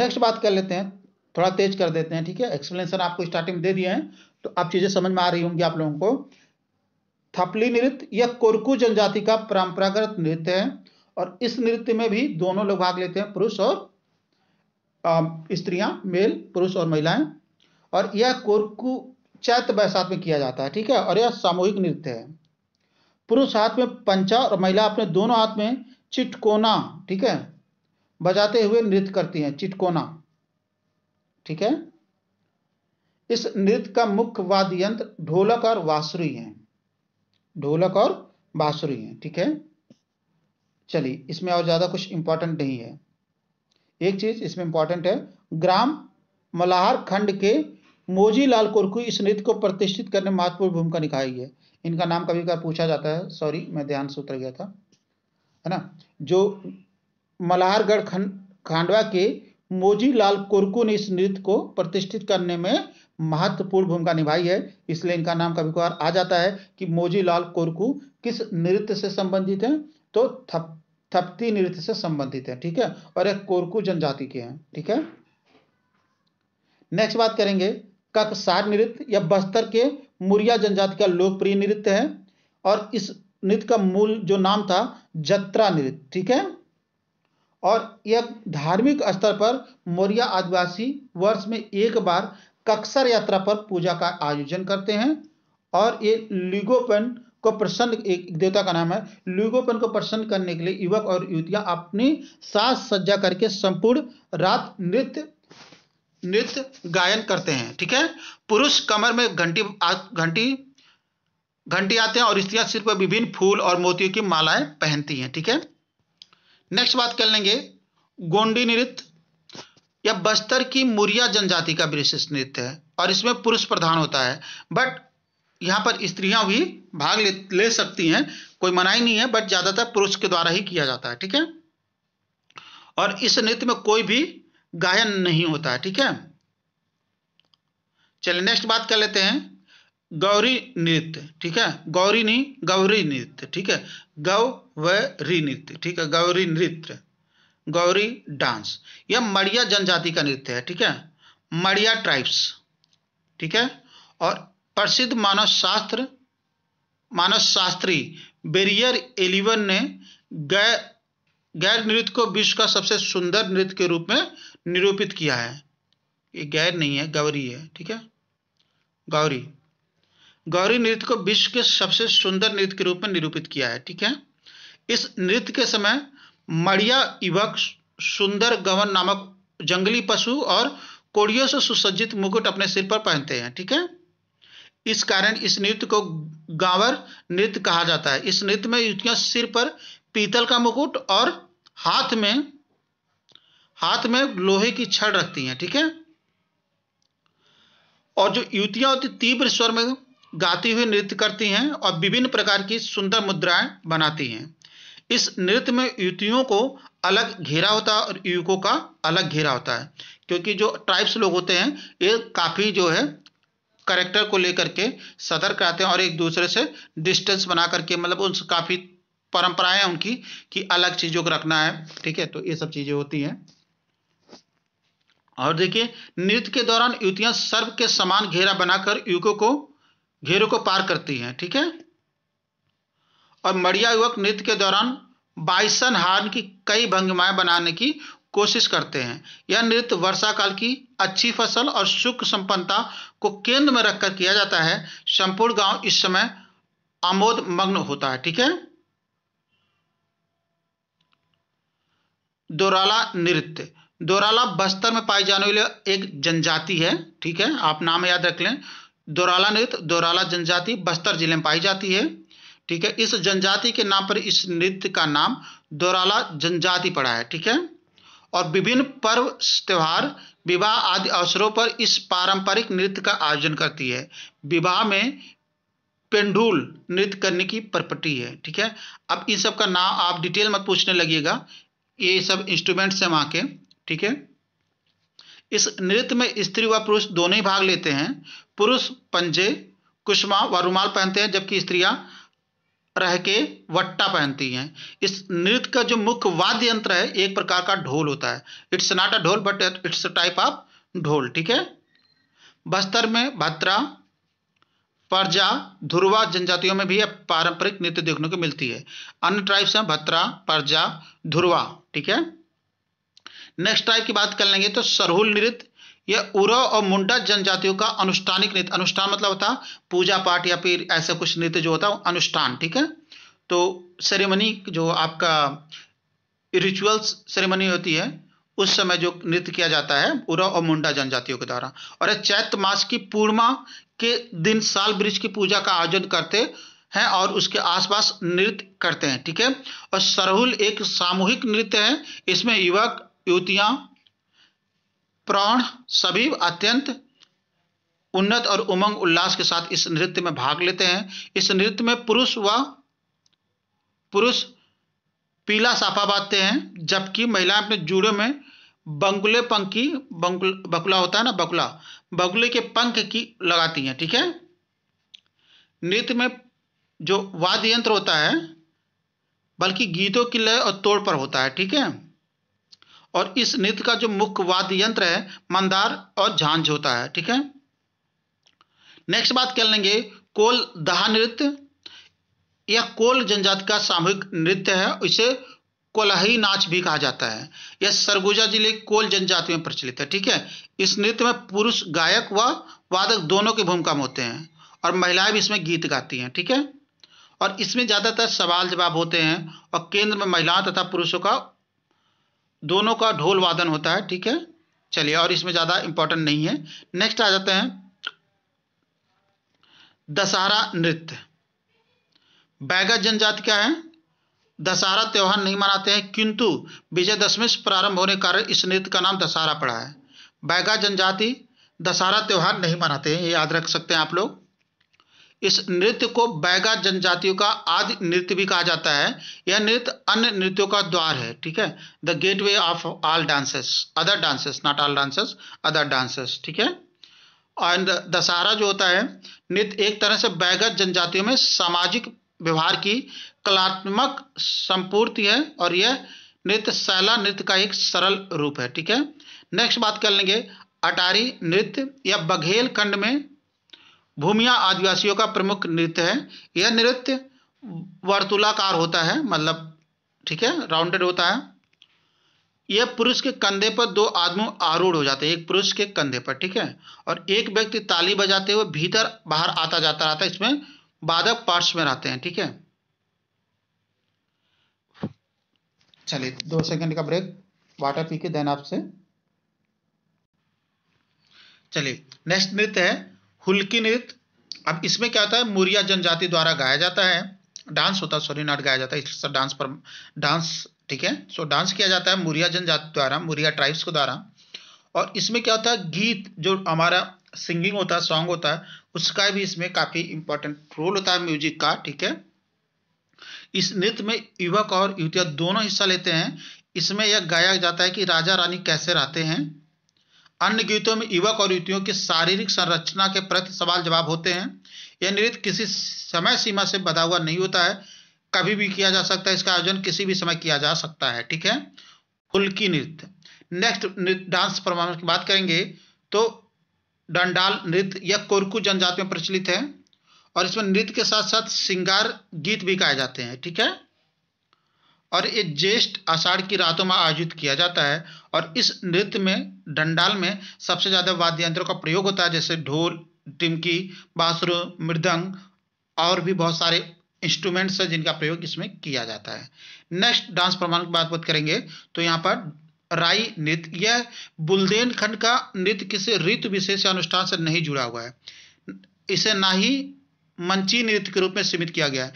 A: नेक्स्ट बात कर लेते हैं थोड़ा तेज कर देते हैं ठीक है एक्सप्लेनेशन आपको स्टार्टिंग में दे दिए हैं तो आप चीज़ें समझ में आ रही होंगी आप लोगों को थपली नृत्य यह कोरकू जनजाति का परंपरागत नृत्य है और इस नृत्य में भी दोनों लोग भाग लेते हैं पुरुष और स्त्रियां मेल पुरुष और महिलाएं और यह कोरकू चैत बैसात में किया जाता है ठीक है और यह सामूहिक नृत्य है पुरुष हाथ में पंचा और महिला अपने दोनों हाथ में चिटकोना ठीक है बजाते हुए नृत्य करती हैं चिटकोना ठीक है इस नृत्य का मुख्य वाद्य यंत्र ढोलक और बांसुरी है ढोलक और बांसुरी है ठीक है चलिए इसमें और ज़्यादा कुछ इंपॉर्टेंट नहीं है एक चीज़ इसमें इंपॉर्टेंट है ग्राम मलाहार खंड के मोजीलाल कोरकू इस नृत्य को प्रतिष्ठित करने महत्वपूर्ण भूमिका निभाई है इनका नाम कभी कभी पूछा जाता है सॉरी मैं ध्यान से उतर गया था है ना जो मलाहारगढ़ खंड खांडवा के मोजीलाल कोरकू ने इस नृत्य को प्रतिष्ठित करने में महत्वपूर्ण भूमिका निभाई है इसलिए इनका नाम कभी कभार आ जाता है कि मोजीलाल कोरकू किस नृत्य से संबंधित है तो थप थप्ती नृत्य से संबंधित है ठीक है और एक कोरकू जनजाति के हैं ठीक है नेक्स्ट बात करेंगे ककसार नृत्य या बस्तर के मुरिया जनजाति का लोकप्रिय नृत्य है और इस नृत्य का मूल जो नाम था जत्रा नृत्य ठीक है और यह धार्मिक स्तर पर मौर्य आदिवासी वर्ष में एक बार कक्सर यात्रा पर पूजा का आयोजन करते हैं और ये लिगोपन को प्रसन्न एक देवता का नाम है लिगोपन को प्रसन्न करने के लिए युवक और युवतियां अपनी सास सज्जा करके संपूर्ण रात नृत्य नृत्य गायन करते हैं ठीक है पुरुष कमर में घंटी घंटी घंटी आते हैं और स्त्रियां सिर पर विभिन्न फूल और मोतियों की मालाएं पहनती हैं ठीक है नेक्स्ट बात कर लेंगे गोंडी नृत्य या बस्तर की मुरिया जनजाति का विशेष नृत्य है और इसमें पुरुष प्रधान होता है बट यहाँ पर स्त्रियां भी भाग ले, ले सकती हैं कोई मनाही नहीं है बट ज़्यादातर पुरुष के द्वारा ही किया जाता है ठीक है और इस नृत्य में कोई भी गायन नहीं होता है ठीक है चलिए नेक्स्ट बात कर लेते हैं गौरी नृत्य ठीक है गौरी नहीं गौरी नृत्य ठीक है गौ व री नृत्य ठीक है गौरी नृत्य गौरी डांस यह मड़िया जनजाति का नृत्य है ठीक है मड़िया ट्राइब्स ठीक है और प्रसिद्ध मानव शास्त्र मानव शास्त्री बेरियर एलिवन ने गैर गैर नृत्य को विश्व का सबसे सुंदर नृत्य के रूप में निरूपित किया है ये गैर नहीं है गौरी है ठीक है गौरी गौरी नृत्य को विश्व के सबसे सुंदर नृत्य के रूप में निरूपित किया है ठीक है इस नृत्य के समय मड़िया युवक सुंदर गवन नामक जंगली पशु और कोड़ियों से सुसज्जित मुकुट अपने सिर पर पहनते हैं ठीक है इस कारण इस नृत्य को गावर नृत्य कहा जाता है इस नृत्य में युवतियां सिर पर पीतल का मुकुट और हाथ में हाथ में लोहे की छड़ रखती हैं ठीक है और जो युवतियां होती तीव्र स्वर में गाती हुई नृत्य करती हैं और विभिन्न प्रकार की सुंदर मुद्राएं बनाती हैं इस नृत्य में युवतियों को अलग घेरा होता है और युवकों का अलग घेरा होता है क्योंकि जो ट्राइब्स लोग होते हैं ये काफ़ी जो है करेक्टर को लेकर के सतर्क रहते हैं और एक दूसरे से डिस्टेंस बना करके मतलब उन काफ़ी परंपराएं उनकी कि अलग चीज़ों को रखना है ठीक है तो ये सब चीज़ें होती हैं और देखिए नृत्य के दौरान युवतियां सर्व के समान घेरा बनाकर युवकों को घेरे को पार करती हैं ठीक है और मड़िया युवक नृत्य के दौरान बाइसन हार्न की कई भंगिमाएं बनाने की कोशिश करते हैं यह नृत्य वर्षा काल की अच्छी फसल और सुख संपन्नता को केंद्र में रखकर किया जाता है संपूर्ण गांव इस समय आमोद मग्न होता है ठीक है दोराला नृत्य दोराला बस्तर में पाई जाने वाली एक जनजाति है ठीक है आप नाम याद रख लें दोराला नृत्य दोराला जनजाति बस्तर जिले में पाई जाती है ठीक है इस जनजाति के नाम पर इस नृत्य का नाम दोराला जनजाति पड़ा है ठीक है और विभिन्न पर्व त्यौहार विवाह आदि अवसरों पर इस पारंपरिक नृत्य का आयोजन करती है विवाह में पेंडुल नृत्य करने की प्रपट्टी है ठीक है अब इन सब का नाम आप डिटेल मत पूछने लगिएगा ये सब इंस्ट्रूमेंट्स हैं वहाँ के ठीक है इस नृत्य में स्त्री व पुरुष दोनों ही भाग लेते हैं पुरुष पंजे कुशमा व रुमाल पहनते हैं जबकि स्त्रियां रह के वट्टा पहनती हैं इस नृत्य का जो मुख्य वाद्य यंत्र है एक प्रकार का ढोल होता है it's not a dhol but it's a type of dhol ठीक है बस्तर में भत्रा परजा ध्रुवा जनजातियों में भी पारंपरिक नृत्य देखने को मिलती है अन्य ट्राइब्स हैं भत्रा परजा ध्रुवा ठीक है नेक्स्ट टाइप की बात कर लेंगे तो सरहुल नृत्य यह उरव और मुंडा जनजातियों का अनुष्ठानिक नृत्य अनुष्ठान मतलब होता पूजा पाठ या फिर ऐसा कुछ नृत्य जो होता है अनुष्ठान ठीक है तो सेरेमनी जो आपका रिचुअल्स सेरेमनी होती है उस समय जो नृत्य किया जाता है उरव और मुंडा जनजातियों के द्वारा और चैत्र मास की पूर्णिमा के दिन साल वृक्ष की पूजा का आयोजन करते हैं और उसके आसपास नृत्य करते हैं ठीक है और सरहुल एक सामूहिक नृत्य है इसमें युवक युतियां प्राण सभी अत्यंत उन्नत और उमंग उल्लास के साथ इस नृत्य में भाग लेते हैं इस नृत्य में पुरुष व पुरुष पीला साफा बांधते हैं जबकि महिलाएं अपने जूड़े में बंगुले पंख की बंगुल बकुला होता है ना बकुला बगुले के पंख की लगाती हैं ठीक है नृत्य में जो वाद्य यंत्र होता है बल्कि गीतों की लय और तोड़ पर होता है ठीक है और इस नृत्य का जो मुख्य वाद्य यंत्र है मंदार और झांझ होता है ठीक है नेक्स्ट बात कर लेंगे कोल दहा नृत्य यह कोल जनजाति का सामूहिक नृत्य है इसे कोलही नाच भी कहा जाता है यह सरगुजा जिले कोल जनजाति में प्रचलित है ठीक है इस नृत्य में पुरुष गायक व वा वादक दोनों की भूमिका में होते हैं और महिलाएं भी इसमें गीत गाती हैं ठीक है और इसमें ज़्यादातर सवाल जवाब होते हैं और केंद्र में महिलाओं तथा पुरुषों का दोनों का ढोल वादन होता है ठीक है चलिए और इसमें ज़्यादा इंपॉर्टेंट नहीं है नेक्स्ट आ जाते हैं दशहरा नृत्य बैगा जनजाति क्या है दशहरा त्यौहार नहीं मनाते हैं किंतु विजयदशमी से प्रारंभ होने के कारण इस नृत्य का नाम दशहरा पड़ा है बैगा जनजाति दशहरा त्यौहार नहीं मनाते हैं ये याद रख सकते हैं आप लोग इस नृत्य को बैगा जनजातियों का आदि नृत्य भी कहा जाता है यह नृत्य अन्य नृत्यों का द्वार है ठीक है the gateway of all dances other dances not all dances other dances ठीक है एंड दशहरा जो होता है नृत्य एक तरह से बैगज जनजातियों में सामाजिक व्यवहार की कलात्मक संपूर्ति है और यह नृत्य शैला नृत्य का एक सरल रूप है ठीक है नेक्स्ट बात कर लेंगे अटारी नृत्य या बघेल खंड में भूमिया आदिवासियों का प्रमुख नृत्य है यह नृत्य वर्तुलाकार होता है मतलब ठीक है राउंडेड होता है यह पुरुष के कंधे पर दो आदमी आरूढ़ हो जाते हैं एक पुरुष के कंधे पर ठीक है और एक व्यक्ति ताली बजाते हुए भीतर बाहर आता जाता रहता है इसमें बाधक पार्श्व में रहते हैं ठीक है चलिए दो सेकंड का ब्रेक वाटर पी के देन आपसे चलिए नेक्स्ट नृत्य है हुल्की नृत्य अब इसमें क्या होता है मुरिया जनजाति द्वारा गाया जाता है डांस होता है सॉरी नॉट गाया जाता है इस डांस पर डांस ठीक है सो डांस किया जाता है मुरिया जनजाति द्वारा मुरिया ट्राइब्स के द्वारा और इसमें क्या होता है गीत जो हमारा सिंगिंग होता है सॉन्ग होता है उसका भी इसमें काफ़ी इंपॉर्टेंट रोल होता है म्यूजिक का ठीक है इस नृत्य में युवक और युवतियाँ दोनों हिस्सा लेते हैं इसमें यह गाया जाता है कि राजा रानी कैसे रहते हैं अन्य गीतों में युवक और युवतियों की शारीरिक संरचना के प्रति सवाल जवाब होते हैं यह नृत्य किसी समय सीमा से बधा हुआ नहीं होता है कभी भी किया जा सकता है इसका आयोजन किसी भी समय किया जा सकता है ठीक है फुल्की नृत्य नेक्स्ट डांस परफॉर्मेंस की बात करेंगे तो डंडाल नृत्य यह कोरकू जनजाति में प्रचलित है और इसमें नृत्य के साथ साथ श्रृंगार गीत भी गाए जाते हैं ठीक है और ये ज्येष्ठ आषाढ़ की रातों में आयोजित किया जाता है और इस नृत्य में डंडाल में सबसे ज़्यादा वाद्य यंत्रों का प्रयोग होता है जैसे ढोल टिमकी बांसुर मृदंग और भी बहुत सारे इंस्ट्रूमेंट्स हैं जिनका प्रयोग इसमें किया जाता है नेक्स्ट डांस प्रमाण की बात बात करेंगे तो यहाँ पर राई नृत्य यह बुलदेनखंड का नृत्य किसी ऋतु विशेष या अनुष्ठान से नहीं जुड़ा हुआ है इसे ना ही मंची नृत्य के रूप में सीमित किया गया है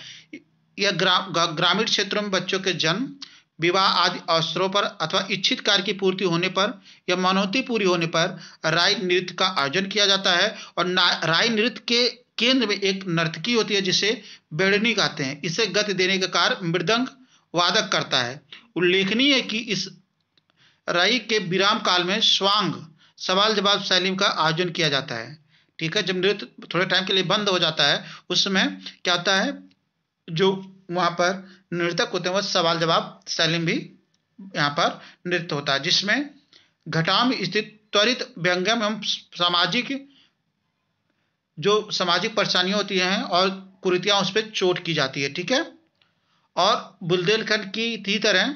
A: यह ग्रा, ग्रामीण क्षेत्रों में बच्चों के जन्म विवाह आदि अवसरों पर अथवा इच्छित कार्य की पूर्ति होने पर या मनोती पूरी होने पर राय नृत्य का आयोजन किया जाता है और राय नृत्य के केंद्र में एक नर्तकी होती है जिसे बेड़नी कहते हैं इसे गति देने का कार्य मृदंग वादक करता है उल्लेखनीय है कि इस राई के विराम काल में स्वांग सवाल जवाब शैली का आयोजन किया जाता है ठीक है जब नृत्य थोड़े टाइम के लिए बंद हो जाता है उस समय क्या होता है जो वहाँ पर नृतक होते हैं वह सवाल जवाब शैलिम भी यहाँ पर नृत्य होता है जिसमें घटाम स्थित त्वरित व्यंग्यम एवं सामाजिक जो सामाजिक परेशानियाँ होती हैं और कुरीतियाँ उस पर चोट की जाती है ठीक है और बुलदेलखंड की इसी तरह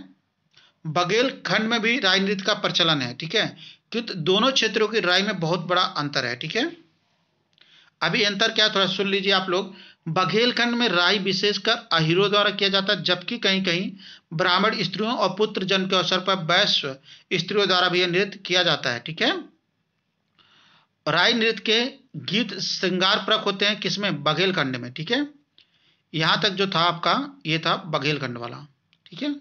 A: बघेलखंड में भी राय नृत्य का प्रचलन है ठीक है क्योंकि दोनों क्षेत्रों की राय में बहुत बड़ा अंतर है ठीक है अभी अंतर क्या थोड़ा सुन लीजिए आप लोग बघेलखंड में राय विशेषकर अहिरो द्वारा किया जाता है जबकि कहीं कहीं ब्राह्मण स्त्रियों और पुत्र जन के अवसर पर वैश्य स्त्रियों द्वारा भी यह नृत्य किया जाता है ठीक है राय नृत्य के गीत श्रृंगार प्रक होते हैं किसमें बघेलखंड में ठीक है यहां तक जो था आपका ये था बघेलखंड वाला ठीक है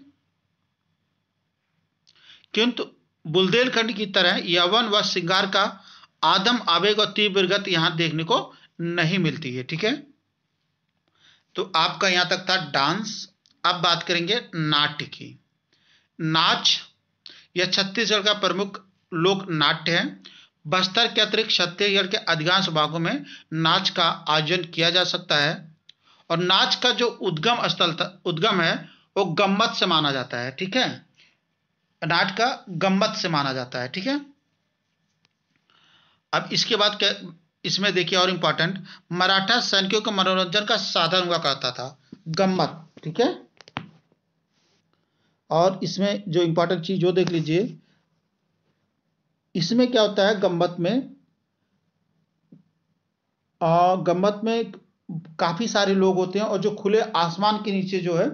A: किंतु बुलदेलखंड की तरह यवन व श्रृंगार का आदम आवेग और तीव्र गति यहां देखने को नहीं मिलती है ठीक है तो आपका यहां तक था डांस अब बात करेंगे नाट्य की नाच यह छत्तीसगढ़ का प्रमुख लोक नाट्य है बस्तर के अतिरिक्त छत्तीसगढ़ के अधिकांश भागों में नाच का आयोजन किया जा सकता है और नाच का जो उद्गम स्थल उद्गम है वो गम्मत से माना जाता है ठीक है नाच का गम्मत से माना जाता है ठीक है अब इसके बाद इसमें देखिए और इंपॉर्टेंट मराठा सैनिकों के मनोरंजन का साधन हुआ करता था गम्मत ठीक है और इसमें जो इंपॉर्टेंट चीज जो देख लीजिए इसमें क्या होता है गम्मत में आ, गम्मत में काफ़ी सारे लोग होते हैं और जो खुले आसमान के नीचे जो है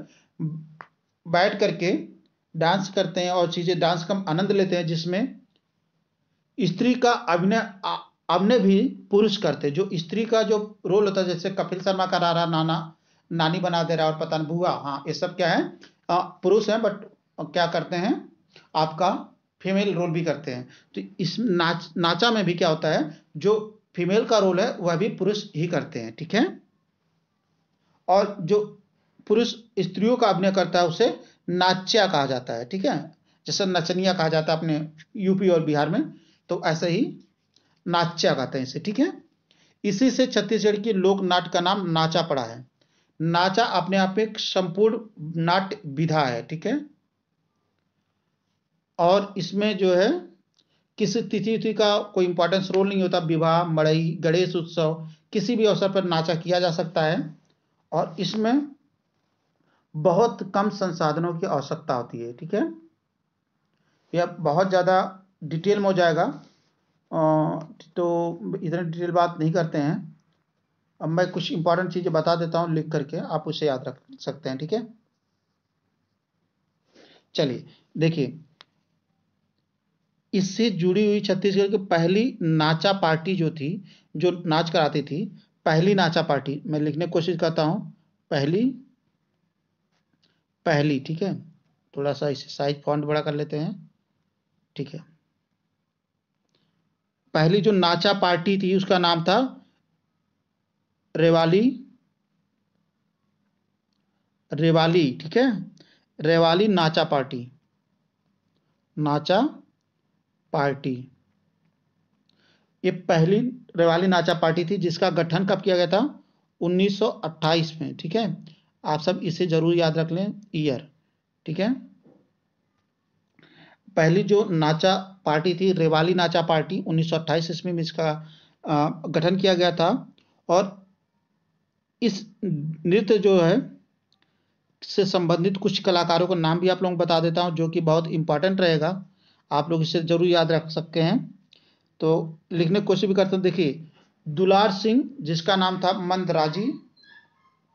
A: बैठ करके डांस करते हैं और चीज़ें डांस का आनंद लेते हैं जिसमें स्त्री का अभिनय अपने भी पुरुष करते जो स्त्री का जो रोल होता है जैसे कपिल शर्मा करा रहा नाना नानी बना दे रहा और पता नहीं हाँ ये सब क्या है पुरुष है बट क्या करते हैं आपका फीमेल रोल भी करते हैं तो इस नाच नाचा में भी क्या होता है जो फीमेल का रोल है वह भी पुरुष ही करते हैं ठीक है और जो पुरुष स्त्रियों का अभिनय करता है उसे नाच्या कहा जाता है ठीक है जैसे नचनिया कहा जाता है अपने यूपी और बिहार में तो ऐसे ही नाच्या कहते हैं इसे ठीक है इसी से छत्तीसगढ़ की लोक नाट का नाम नाचा पड़ा है नाचा अपने आप एक संपूर्ण नाट विधा है ठीक है और इसमें जो है किसी तिथि तिथि का कोई इंपॉर्टेंस रोल नहीं होता विवाह मड़ई गणेश उत्सव किसी भी अवसर पर नाचा किया जा सकता है और इसमें बहुत कम संसाधनों की आवश्यकता होती है ठीक है यह बहुत ज़्यादा डिटेल में हो जाएगा तो इतना डिटेल बात नहीं करते हैं अब मैं कुछ इंपॉर्टेंट चीज़ें बता देता हूँ लिख करके आप उसे याद रख सकते हैं ठीक है चलिए देखिए इससे जुड़ी हुई छत्तीसगढ़ की पहली नाचा पार्टी जो थी जो नाच कराती थी पहली नाचा पार्टी मैं लिखने की कोशिश करता हूँ पहली पहली ठीक है थोड़ा सा इसे साइज फॉन्ट बड़ा कर लेते हैं ठीक है पहली जो नाचा पार्टी थी उसका नाम था रेवाली रेवाली ठीक है रेवाली नाचा पार्टी नाचा पार्टी ये पहली रेवाली नाचा पार्टी थी जिसका गठन कब किया गया था 1928 में ठीक है आप सब इसे जरूर याद रख लें ईयर ठीक है पहली जो नाचा पार्टी थी रेवाली नाचा पार्टी 1928 ईस्वी में इसका गठन किया गया था और इस नृत्य जो है से संबंधित कुछ कलाकारों का नाम भी आप लोग बता देता हूँ जो कि बहुत इंपॉर्टेंट रहेगा आप लोग इसे जरूर याद रख सकते हैं तो लिखने की कोशिश भी करते हैं देखिए दुलार सिंह जिसका नाम था मंदराजी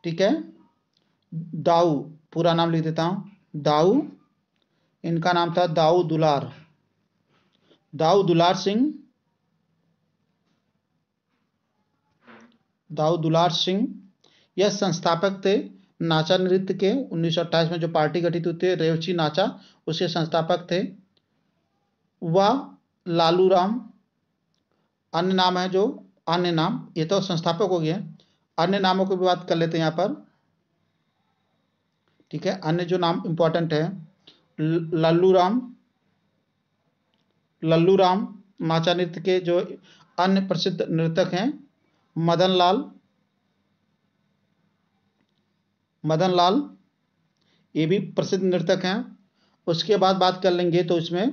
A: ठीक है दाऊ पूरा नाम लिख देता हूँ दाऊ इनका नाम था दाऊ दुलार दाऊ दुलार सिंह दाऊ दुलार सिंह यह संस्थापक थे नाचा नृत्य के 1928 में जो पार्टी गठित हुई थी रेवची नाचा उसके संस्थापक थे वह लालू राम अन्य नाम है जो अन्य नाम ये तो संस्थापक हो गए अन्य नामों की भी बात कर लेते हैं यहाँ पर ठीक है अन्य जो नाम इंपॉर्टेंट है लल्लू राम लल्लू राम माचा नृत्य के जो अन्य प्रसिद्ध नृतक हैं मदन लाल मदन लाल ये भी प्रसिद्ध नृतक हैं उसके बाद बात कर लेंगे तो इसमें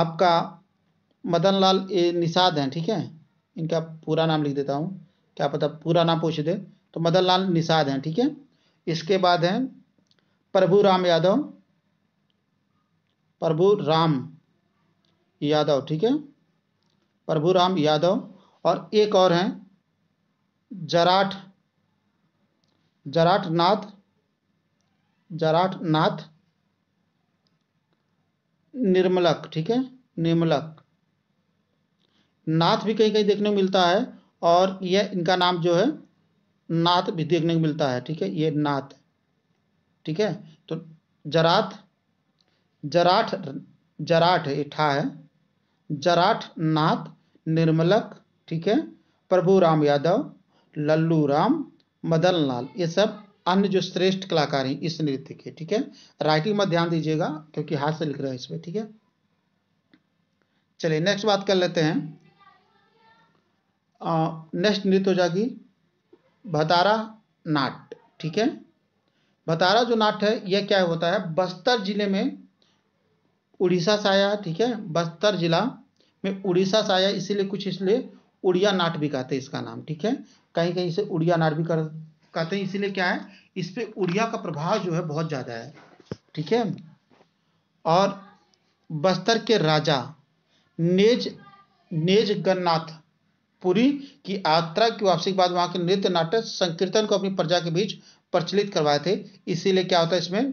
A: आपका मदन लाल ये निषाद हैं ठीक है इनका पूरा नाम लिख देता हूँ क्या पता पूरा नाम पूछ दे तो मदन लाल निषाद हैं ठीक है इसके बाद हैं प्रभु राम यादव प्रभु राम यादव ठीक है प्रभु राम यादव और एक और हैं जराठ जराठ नाथ जराठ नाथ निर्मलक ठीक है निर्मलक नाथ भी कहीं कहीं देखने को मिलता है और यह इनका नाम जो है नाथ भी देखने को मिलता है ठीक है ये नाथ ठीक है तो जरात जराठ जराठ इठा है जराठ नाथ निर्मलक ठीक है प्रभु राम यादव लल्लू राम मदन लाल ये सब अन्य जो श्रेष्ठ कलाकार हैं इस नृत्य के ठीक है राइटिंग में ध्यान दीजिएगा क्योंकि हाथ से लिख रहे हैं इसमें ठीक है चलिए नेक्स्ट बात कर लेते हैं नेक्स्ट नृत्य हो जाएगी भतारा नाट ठीक है भतारा जो नाट है यह क्या होता है बस्तर जिले में उड़ीसा से आया ठीक है बस्तर जिला में उड़ीसा से आया इसीलिए कुछ इसलिए उड़िया नाट भी कहते हैं इसका नाम ठीक है कहीं कहीं से उड़िया नाट भी कर कहते हैं इसीलिए क्या है इस पर उड़िया का प्रभाव जो है बहुत ज़्यादा है ठीक है और बस्तर के राजा नेज नेज गन्नाथ पुरी की यात्रा की वापसी के बाद वहाँ के नृत्य नाटक संकीर्तन को अपनी प्रजा के बीच प्रचलित करवाए थे इसीलिए क्या होता है इसमें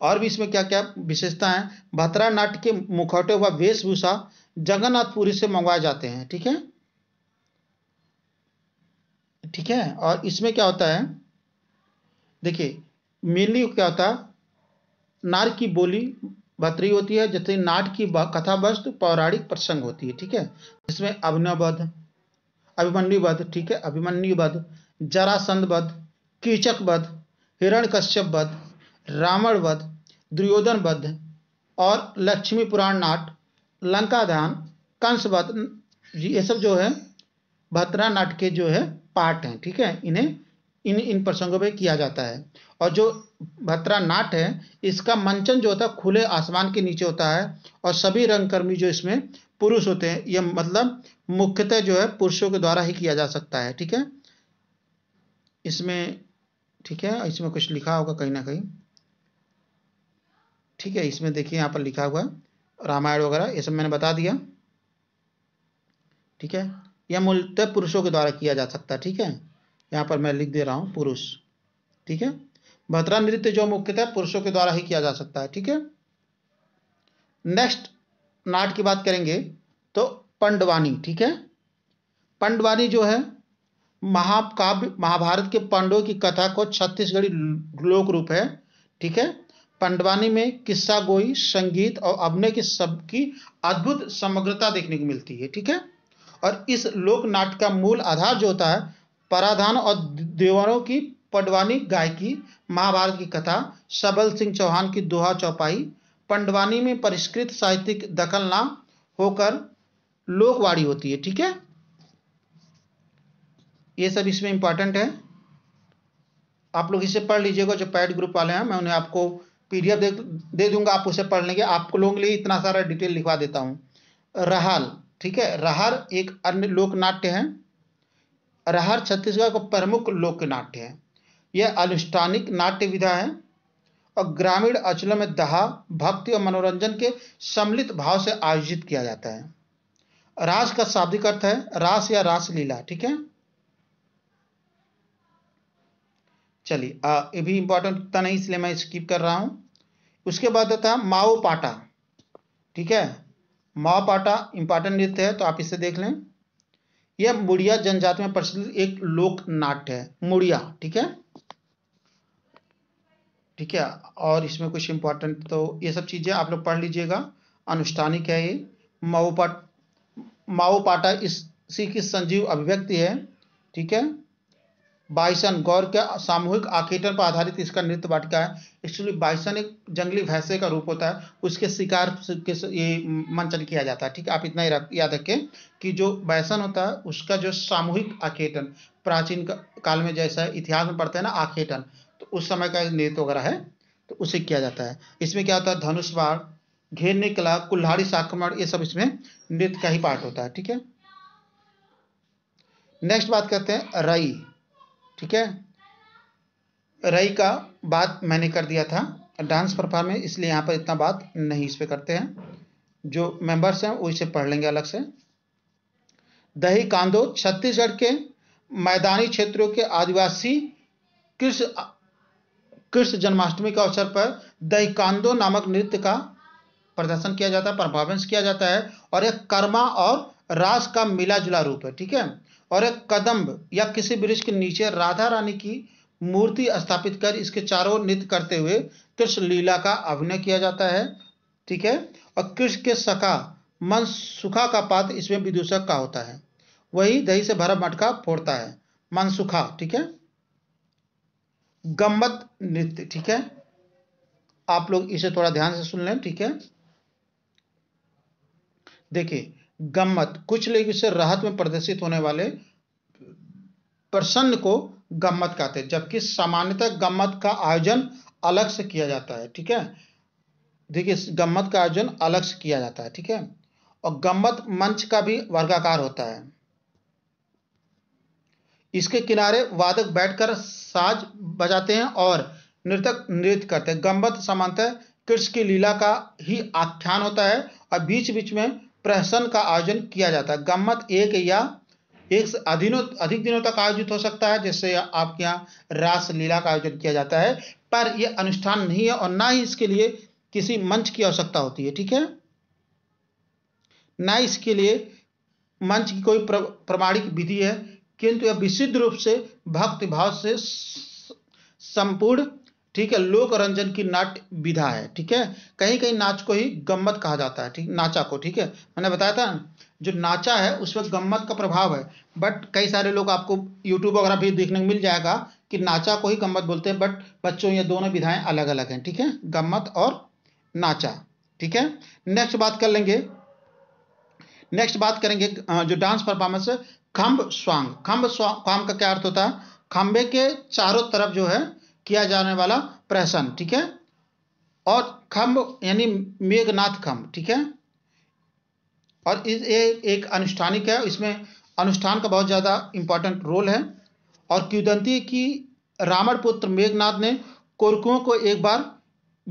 A: और भी इसमें क्या क्या विशेषता है भतरा नाट्य के मुखौटे व वेशभूषा जगन्नाथपुरी से मंगवाए जाते हैं ठीक है ठीक है और इसमें क्या होता है देखिए मेनली क्या होता है नार की बोली भतरी होती है जैसे नाट की कथा वस्तु पौराणिक प्रसंग होती है ठीक है इसमें अभिनवबद्ध अभिमन्युबद्ध ठीक है बध कीचक बध हिरण बध रावण वध दुर्योधन वध और लक्ष्मी पुराण नाट लंका दान कंस वध ये सब जो है भत्रा नाट के जो है पार्ट हैं ठीक है इन्हें इन इन प्रसंगों पे किया जाता है और जो भत्रा नाट है इसका मंचन जो होता है खुले आसमान के नीचे होता है और सभी रंगकर्मी जो इसमें पुरुष होते हैं यह मतलब मुख्यतः जो है पुरुषों के द्वारा ही किया जा सकता है ठीक है इसमें ठीक है इसमें कुछ लिखा होगा कहीं ना कहीं ठीक है इसमें देखिए यहाँ पर लिखा हुआ रामायण वगैरह ये सब मैंने बता दिया ठीक है यह मूलतः पुरुषों के द्वारा किया जा सकता है ठीक है यहाँ पर मैं लिख दे रहा हूँ पुरुष ठीक है भद्रा नृत्य जो मुख्यतः पुरुषों के द्वारा ही किया जा सकता है ठीक है नेक्स्ट नाट की बात करेंगे तो पंडवानी ठीक है पंडवानी जो है महाकाव्य महाभारत के पांडवों की कथा को छत्तीसगढ़ी लोक रूप है ठीक है पंडवानी में किस्सा गोई संगीत और अभिनय के सब की अद्भुत समग्रता देखने को मिलती है ठीक है और इस लोक नाटक का मूल आधार जो होता है पराधान और देवरों की पंडवानी गायकी महाभारत की कथा सबल सिंह चौहान की दोहा चौपाई पंडवानी में परिष्कृत साहित्यिक ना होकर लोकवाड़ी होती है ठीक है ये सब इसमें इंपॉर्टेंट है आप लोग इसे पढ़ लीजिएगा जो पैड ग्रुप वाले हैं मैं उन्हें आपको पीडीएफ दे दे दूंगा आप उसे पढ़ लेंगे आप लोगों के लिए इतना सारा डिटेल लिखवा देता हूँ रहाल ठीक है रहाल एक अन्य लोक नाट्य है रहार छत्तीसगढ़ का प्रमुख लोक नाट्य है यह अनुष्ठानिक नाट्य विधा है और ग्रामीण अंचलों में दहा भक्ति और मनोरंजन के सम्मिलित भाव से आयोजित किया जाता है रास का शाब्दिक अर्थ है रास या रास लीला ठीक है चलिए ये भी इंपॉर्टेंट उतना नहीं इसलिए मैं स्किप कर रहा हूँ उसके बाद होता है माओ पाटा ठीक है माओ पाटा इंपॉर्टेंट नृत्य है तो आप इसे देख लें यह मुड़िया जनजाति में प्रचलित एक लोक नाट्य है मुड़िया ठीक है ठीक है और इसमें कुछ इंपॉर्टेंट तो ये सब चीज़ें आप लोग पढ़ लीजिएगा अनुष्ठानिक है ये माओपाट माओपाटा इस सी की संजीव अभिव्यक्ति है ठीक है बाइसन गौर के सामूहिक आकेटन पर आधारित इसका नृत्य वाटिका है एक्चुअली बाइसन एक जंगली भैंसे का रूप होता है उसके शिकार के ये मंचन किया जाता है ठीक है आप इतना ही याद रखें कि जो बाइसन होता है उसका जो सामूहिक आखेटन प्राचीन काल में जैसा इतिहास में पढ़ते हैं ना आखेटन तो उस समय का नृत्य वगैरह है तो उसे किया जाता है इसमें क्या होता है धनुष बाढ़ घेरने कला कुल्हाड़ी साक्रमण ये सब इसमें नृत्य का ही पार्ट होता है ठीक है नेक्स्ट बात करते हैं रई ठीक है रई का बात मैंने कर दिया था डांस परफॉर्मेंस इसलिए यहाँ पर इतना बात नहीं इस पर करते हैं जो मेंबर्स हैं वो इसे पढ़ लेंगे अलग से दही कांदो छत्तीसगढ़ के मैदानी क्षेत्रों के आदिवासी कृष्ण कृष्ण जन्माष्टमी के अवसर पर दही कांदो नामक नृत्य का प्रदर्शन किया जाता है परफॉर्मेंस किया जाता है और यह कर्मा और रास का मिला जुला रूप है ठीक है और एक कदम्ब या किसी वृक्ष के नीचे राधा रानी की मूर्ति स्थापित कर इसके चारों नृत्य करते हुए कृष्ण लीला का अभिनय किया जाता है ठीक है और कृष्ण के सखा मन सुखा का पात्र इसमें विदूषक का होता है वही दही से भरा मटका फोड़ता है मन सुखा ठीक है गम्बत नृत्य ठीक है आप लोग इसे थोड़ा ध्यान से सुन लें ठीक है देखिए गम्मत कुछ लोग इसे राहत में प्रदर्शित होने वाले प्रसन्न को गम्मत कहते हैं जबकि सामान्यतः गम्मत का आयोजन अलग से किया जाता है ठीक है देखिए गम्मत का आयोजन अलग से किया जाता है ठीक है और गम्मत मंच का भी वर्गाकार होता है इसके किनारे वादक बैठकर साज बजाते हैं और नृतक नृत्य करते हैं गम्बत सामान्यतः कृष्ण की लीला का ही आख्यान होता है और बीच बीच में प्रहसन का आयोजन किया जाता है गम्मत एक या एक से अधिक दिनों तक आयोजित हो सकता है जैसे आपके यहाँ रास लीला का आयोजन किया जाता है पर यह अनुष्ठान नहीं है और ना ही इसके लिए किसी मंच की आवश्यकता होती है ठीक है ना इसके लिए मंच की कोई प्रमाणिक विधि है किंतु यह विशिद्ध रूप से भक्तिभाव से संपूर्ण ठीक है लोक रंजन की नाट्य विधा है ठीक है कहीं कहीं नाच को ही गम्मत कहा जाता है ठीक नाचा को ठीक है मैंने बताया था जो नाचा है उसमें गम्मत का प्रभाव है बट कई सारे लोग आपको यूट्यूब वगैरह भी देखने को मिल जाएगा कि नाचा को ही गम्मत बोलते हैं बट बच्चों ये दोनों विधाएं अलग अलग हैं ठीक है गम्मत और नाचा ठीक है नेक्स्ट बात कर लेंगे नेक्स्ट बात करेंगे जो डांस परफॉर्मेंस है खम्ब स्वांग खम्ब स्वांग का क्या अर्थ होता है खम्बे के चारों तरफ जो है किया जाने वाला प्रहसन ठीक है और खम्भ यानी मेघनाथ खम्भ ठीक है और ये एक अनुष्ठानिक है इसमें अनुष्ठान का बहुत ज़्यादा इम्पोर्टेंट रोल है और क्युदंती की रावण पुत्र मेघनाथ ने कोरकुओं को एक बार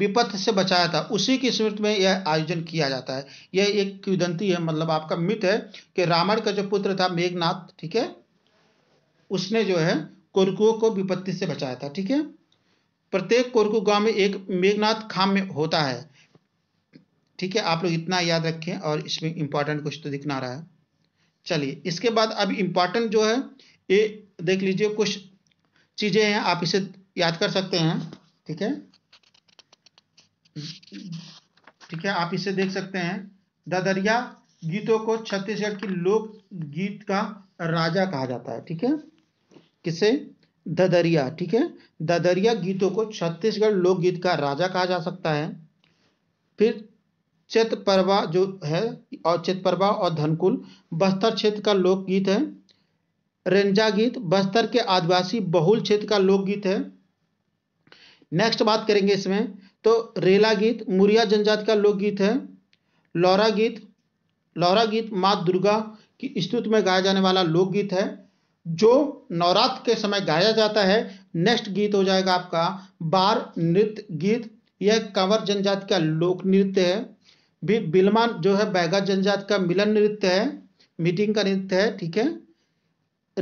A: विपत्त से बचाया था उसी की स्मृति में यह आयोजन किया जाता है यह एक क्युदंती है मतलब आपका मित है कि रावण का जो पुत्र था मेघनाथ ठीक है उसने जो है कोरकुओं को विपत्ति से बचाया था ठीक है प्रत्येक कोरकू गांव में एक मेघनाथ खाम में होता है ठीक है आप लोग इतना याद रखें और इसमें इंपॉर्टेंट कुछ तो दिखना रहा है चलिए इसके बाद अब इम्पॉर्टेंट जो है ये देख लीजिए कुछ चीज़ें हैं आप इसे याद कर सकते हैं ठीक है ठीक है आप इसे देख सकते हैं ददरिया गीतों को छत्तीसगढ़ की लोक गीत का राजा कहा जाता है ठीक है किसे ददरिया ठीक है ददरिया गीतों को छत्तीसगढ़ लोकगीत का राजा कहा जा सकता है फिर चेत परवा जो है और चेत परवा और धनकुल बस्तर क्षेत्र का लोकगीत है रेंजा गीत बस्तर के आदिवासी बहुल क्षेत्र का लोकगीत है नेक्स्ट बात करेंगे इसमें तो रेला गीत मुरिया जनजाति का लोकगीत है लौरा गीत लौरा गीत माँ दुर्गा की स्तुति में गाया जाने वाला लोकगीत है जो नवरात्र के समय गाया जाता है नेक्स्ट गीत हो जाएगा आपका बार नृत्य गीत यह कंवर जनजाति का लोक नृत्य है भी बिलमान जो है बैगा जनजाति का मिलन नृत्य है मीटिंग का नृत्य है ठीक है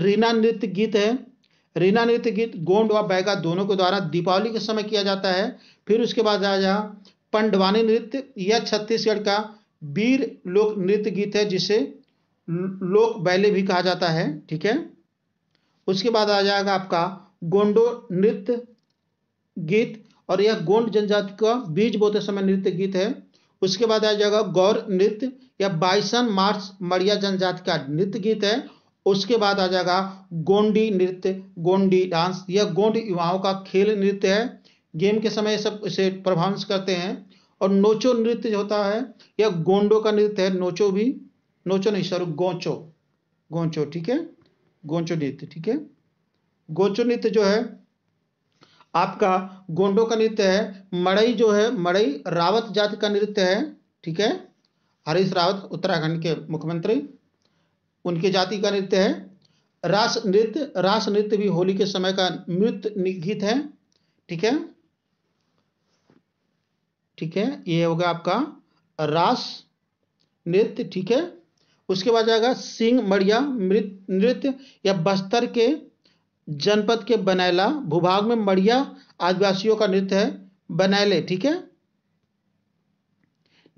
A: रीना नृत्य गीत है रीना नृत्य गीत गोंड व बैगा दोनों के द्वारा दीपावली के समय किया जाता है फिर उसके बाद आ जा पंडवानी नृत्य यह छत्तीसगढ़ का वीर लोक नृत्य गीत है जिसे लोक बैले भी कहा जाता है ठीक है उसके बाद आ जाएगा आपका गोंडो नृत्य गीत और यह गोंड जनजाति का बीज बोते समय नृत्य गीत है उसके बाद आ जाएगा गौर नृत्य या बाइसन मार्च मरिया जनजाति का नृत्य गीत है उसके बाद आ जाएगा गोंडी नृत्य गोंडी डांस यह गोंड युवाओं का खेल नृत्य है गेम के समय सब इसे परफॉर्मेंस करते हैं और नोचो नृत्य जो होता है यह गोंडो का नृत्य है नोचो भी नोचो नहीं सर गोचो गोचो ठीक है गोंचो नृत्य ठीक है गोंचो नृत्य जो है आपका गोंडो का नृत्य है मड़ई जो है मड़ई रावत जाति का नृत्य है ठीक है हरीश रावत उत्तराखंड के मुख्यमंत्री उनकी जाति का नृत्य है रास नृत्य रास नृत्य भी होली के समय का नृत्य गीत है ठीक है ठीक है ये होगा आपका रास नृत्य ठीक है उसके बाद आएगा सिंह मड़िया मृत नृत्य या बस्तर के जनपद के बनैला भूभाग में मड़िया आदिवासियों का नृत्य है बनैले ठीक है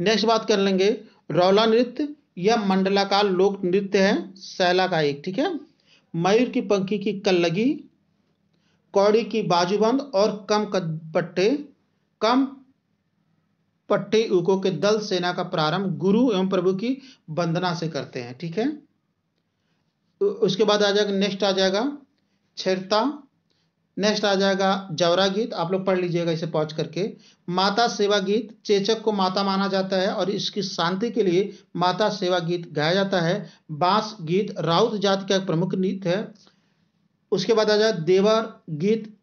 A: नेक्स्ट बात कर लेंगे रौला नृत्य मंडला मंडलाकार लोक नृत्य है सैला का एक ठीक है मयूर की पंखी की कल्लगी कौड़ी की बाजूबंद और कम कदपट्टे कम पट्टे उको के दल सेना का प्रारंभ गुरु एवं प्रभु की वंदना से करते हैं ठीक है उसके बाद आ जाएगा नेक्स्ट आ जाएगा छेड़ता नेक्स्ट आ जाएगा जवरा गीत आप लोग पढ़ लीजिएगा इसे पहुंच करके माता सेवा गीत चेचक को माता माना जाता है और इसकी शांति के लिए माता सेवा गीत गाया जाता है बांस गीत राउत जात का एक प्रमुख गीत है उसके बाद आ जाए देवर गीत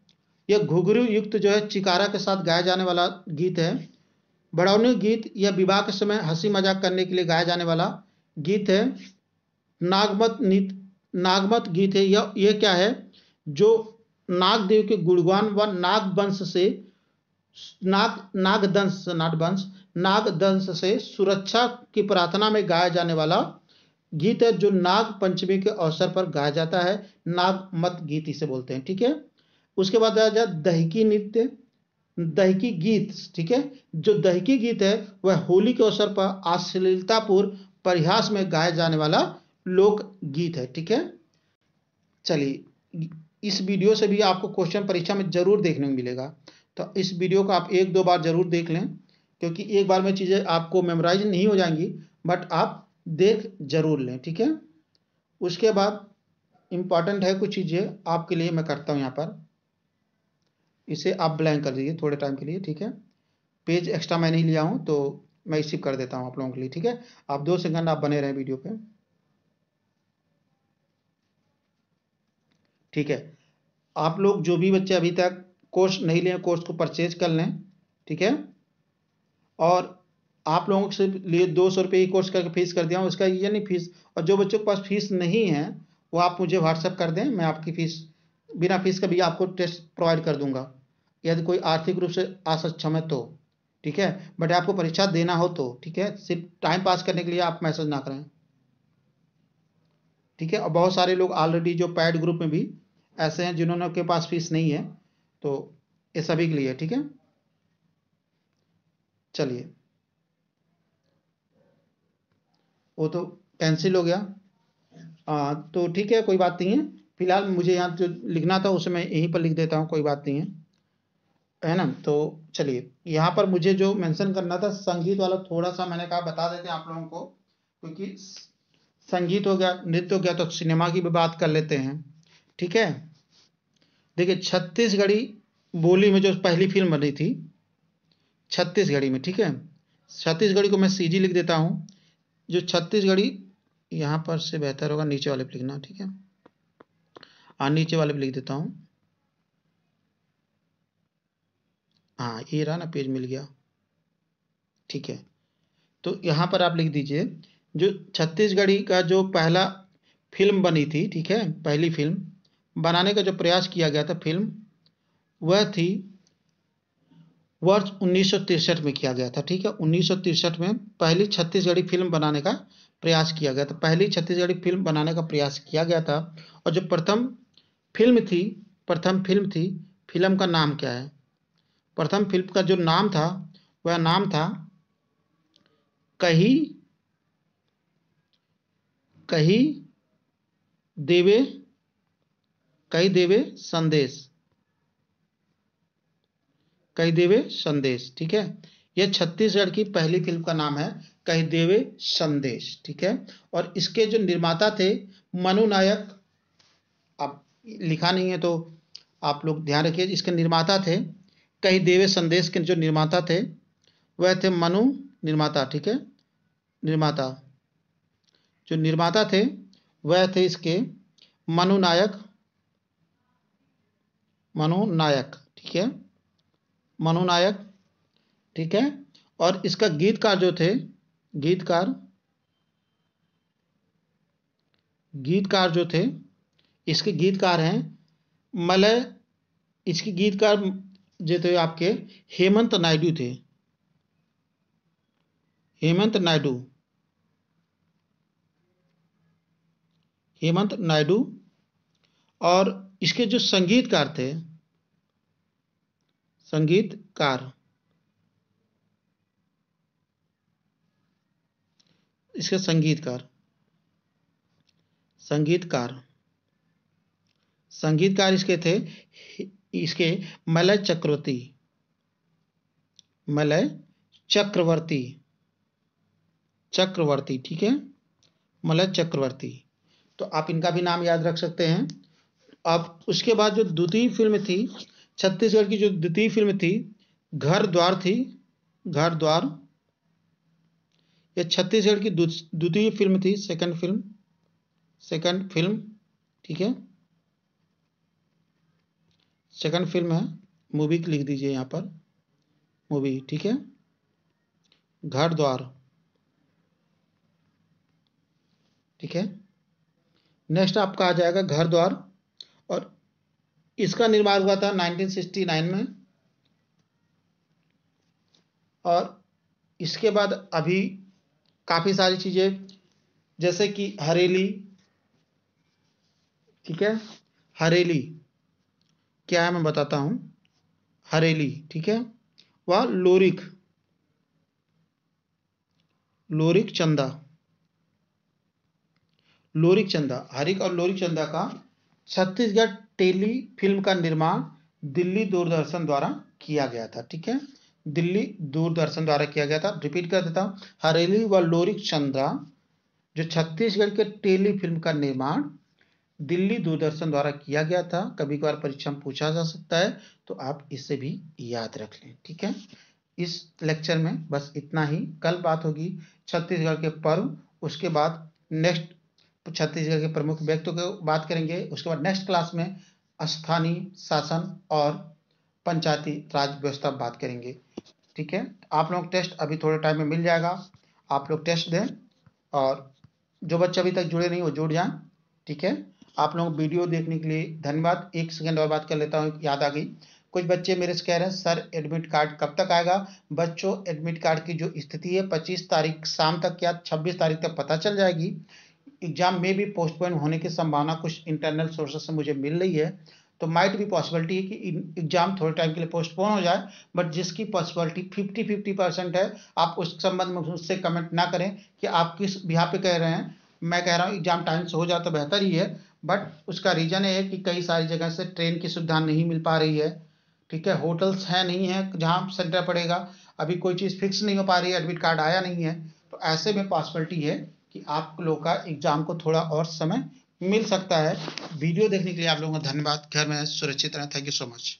A: यह घुघरू युक्त जो है चिकारा के साथ गाया जाने वाला गीत है बड़ौनी गीत या विवाह के समय हंसी मजाक करने के लिए गाया जाने वाला गीत है नागमत नीत नागमत गीत है यह यह क्या है जो नागदेव के गुणगान व नागवंश से नाग नागदंश नाटवंश नागदंश से सुरक्षा की प्रार्थना में गाया जाने वाला गीत है जो नाग पंचमी के अवसर पर गाया जाता है नागमत गीत इसे बोलते हैं ठीक है उसके बाद आ जाए दहकी नृत्य दहकी गीत ठीक है जो दहकी गीत है वह होली के अवसर पर अश्लीलतापूर्ण परिहास में गाया जाने वाला लोक गीत है ठीक है चलिए इस वीडियो से भी आपको क्वेश्चन परीक्षा में जरूर देखने को मिलेगा तो इस वीडियो को आप एक दो बार जरूर देख लें क्योंकि एक बार में चीज़ें आपको मेमोराइज नहीं हो जाएंगी बट आप देख जरूर लें ठीक है उसके बाद इम्पॉर्टेंट है कुछ चीज़ें आपके लिए मैं करता हूँ यहाँ पर इसे आप ब्लैंक कर दीजिए थोड़े टाइम के लिए ठीक है पेज एक्स्ट्रा मैं नहीं लिया हूँ तो मैं स्किप कर देता हूँ आप लोगों के लिए ठीक है आप दो सेकंड आप बने रहें वीडियो पे ठीक है आप लोग जो भी बच्चे अभी तक कोर्स नहीं लें कोर्स को परचेज कर लें ठीक है और आप लोगों के लिए दो सौ रुपये कोर्स करके फीस कर दिया हूँ उसका ये नहीं फीस और जो बच्चों के पास फीस नहीं है वो आप मुझे व्हाट्सअप कर दें मैं आपकी फ़ीस बिना फीस का भी आपको टेस्ट प्रोवाइड कर दूंगा यदि कोई आर्थिक रूप से असक्षम है तो ठीक है बट आपको परीक्षा देना हो तो ठीक है सिर्फ टाइम पास करने के लिए आप मैसेज ना करें ठीक है और बहुत सारे लोग ऑलरेडी जो पैड ग्रुप में भी ऐसे हैं जिन्होंने के पास फीस नहीं है तो ये सभी के लिए ठीक है चलिए वो तो कैंसिल हो गया आ, तो ठीक है कोई बात नहीं है फिलहाल मुझे यहाँ जो लिखना था उसे मैं यहीं पर लिख देता हूँ कोई बात नहीं है है ना तो चलिए यहाँ पर मुझे जो मेंशन करना था संगीत वाला थोड़ा सा मैंने कहा बता देते हैं आप लोगों को क्योंकि संगीत हो गया नृत्य हो गया तो सिनेमा की भी बात कर लेते हैं ठीक है देखिए छत्तीसगढ़ी बोली में जो पहली फिल्म बनी थी छत्तीसगढ़ी में ठीक है छत्तीसगढ़ी को मैं सीजी लिख देता हूँ जो छत्तीसगढ़ी यहाँ पर से बेहतर होगा नीचे वाले लिखना ठीक है और नीचे वाले भी लिख देता हूँ हाँ ये रहा ना पेज मिल गया ठीक है तो यहाँ पर आप लिख दीजिए जो छत्तीसगढ़ी का जो पहला फिल्म बनी थी ठीक है पहली फिल्म बनाने का जो प्रयास किया गया था फिल्म वह थी वर्ष उन्नीस में किया गया था ठीक है उन्नीस में पहली छत्तीसगढ़ी फिल्म बनाने का प्रयास किया गया था पहली छत्तीसगढ़ी फिल्म बनाने का प्रयास किया गया था और जो प्रथम फिल्म थी प्रथम फिल्म थी फिल्म का नाम क्या है प्रथम फिल्म का जो नाम था वह नाम था कही कही देवे कही देवे संदेश कही देवे संदेश ठीक है यह छत्तीसगढ़ की पहली फिल्म का नाम है कही देवे संदेश ठीक है और इसके जो निर्माता थे मनु नायक अब लिखा नहीं है तो आप लोग ध्यान रखिए इसके निर्माता थे कई देवे संदेश के जो निर्माता थे वह थे मनु निर्माता ठीक है निर्माता जो निर्माता थे वह थे इसके मनु नायक मनु नायक ठीक है मनु नायक ठीक है और इसका गीतकार जो थे गीतकार गीतकार जो थे इसके गीतकार हैं मलय इसके गीतकार जो थे आपके हेमंत नायडू थे हेमंत नायडू हेमंत नायडू और इसके जो संगीतकार थे संगीतकार इसके संगीतकार संगीतकार संगीतकार इसके थे इसके मलय चक्रवर्ती मलय चक्रवर्ती चक्रवर्ती ठीक है मलय चक्रवर्ती तो आप इनका भी नाम याद रख सकते हैं अब उसके बाद जो द्वितीय फिल्म थी छत्तीसगढ़ की जो द्वितीय फिल्म थी घर द्वार थी घर द्वार यह छत्तीसगढ़ की द्वितीय फिल्म थी सेकंड फिल्म सेकंड फिल्म ठीक है सेकंड फिल्म है मूवी लिख दीजिए यहाँ पर मूवी ठीक है घर द्वार ठीक है नेक्स्ट आपका आ जाएगा घर द्वार और इसका निर्माण हुआ था 1969 में और इसके बाद अभी काफ़ी सारी चीज़ें जैसे कि हरेली ठीक है हरेली क्या है मैं बताता हूं हरेली ठीक है व लोरिक लोरिक चंदा लोरिक चंदा हरिक और लोरिक चंदा का छत्तीसगढ़ टेली फिल्म का निर्माण दिल्ली दूरदर्शन द्वारा किया गया था ठीक है दिल्ली दूरदर्शन द्वारा किया गया था रिपीट कर देता हूं हरेली व लोरिक चंदा जो छत्तीसगढ़ के टेली फिल्म का निर्माण दिल्ली दूरदर्शन द्वारा किया गया था कभी कभार परीक्षा में पूछा जा सकता है तो आप इसे भी याद रख लें ठीक है इस लेक्चर में बस इतना ही कल बात होगी छत्तीसगढ़ के पर्व उसके बाद नेक्स्ट छत्तीसगढ़ के प्रमुख व्यक्तियों को बात करेंगे उसके बाद नेक्स्ट क्लास में स्थानीय शासन और पंचायती राज व्यवस्था बात करेंगे ठीक है आप लोग टेस्ट अभी थोड़े टाइम में मिल जाएगा आप लोग टेस्ट दें और जो बच्चे अभी तक जुड़े नहीं वो जुड़ जाएं ठीक है आप लोग वीडियो देखने के लिए धन्यवाद एक सेकेंड और बात कर लेता हूँ याद आ गई कुछ बच्चे मेरे से कह रहे हैं सर एडमिट कार्ड कब तक आएगा बच्चों एडमिट कार्ड की जो स्थिति है पच्चीस तारीख शाम तक या छब्बीस तारीख तक पता चल जाएगी एग्जाम में भी पोस्टपोन होने की संभावना कुछ इंटरनल सोर्सेस से मुझे मिल रही है तो माइट भी पॉसिबिलिटी है कि एग्जाम थोड़े टाइम के लिए पोस्टपोन हो जाए बट जिसकी पॉसिबिलिटी फिफ्टी फिफ्टी परसेंट है आप उस संबंध में मुझसे कमेंट ना करें कि आप किस यहाँ पे कह रहे हैं मैं कह रहा हूँ एग्जाम टाइम से हो जाए तो बेहतर ही है बट उसका रीज़न है कि कई सारी जगह से ट्रेन की सुविधा नहीं मिल पा रही है ठीक है होटल्स हैं नहीं है जहाँ सेंटर पड़ेगा अभी कोई चीज़ फिक्स नहीं हो पा रही है एडमिट कार्ड आया नहीं है तो ऐसे में पॉसिबिलिटी है कि आप लोग का एग्ज़ाम को थोड़ा और समय मिल सकता है वीडियो देखने के लिए आप लोगों का धन्यवाद घर में सुरक्षित रहें थैंक यू सो मच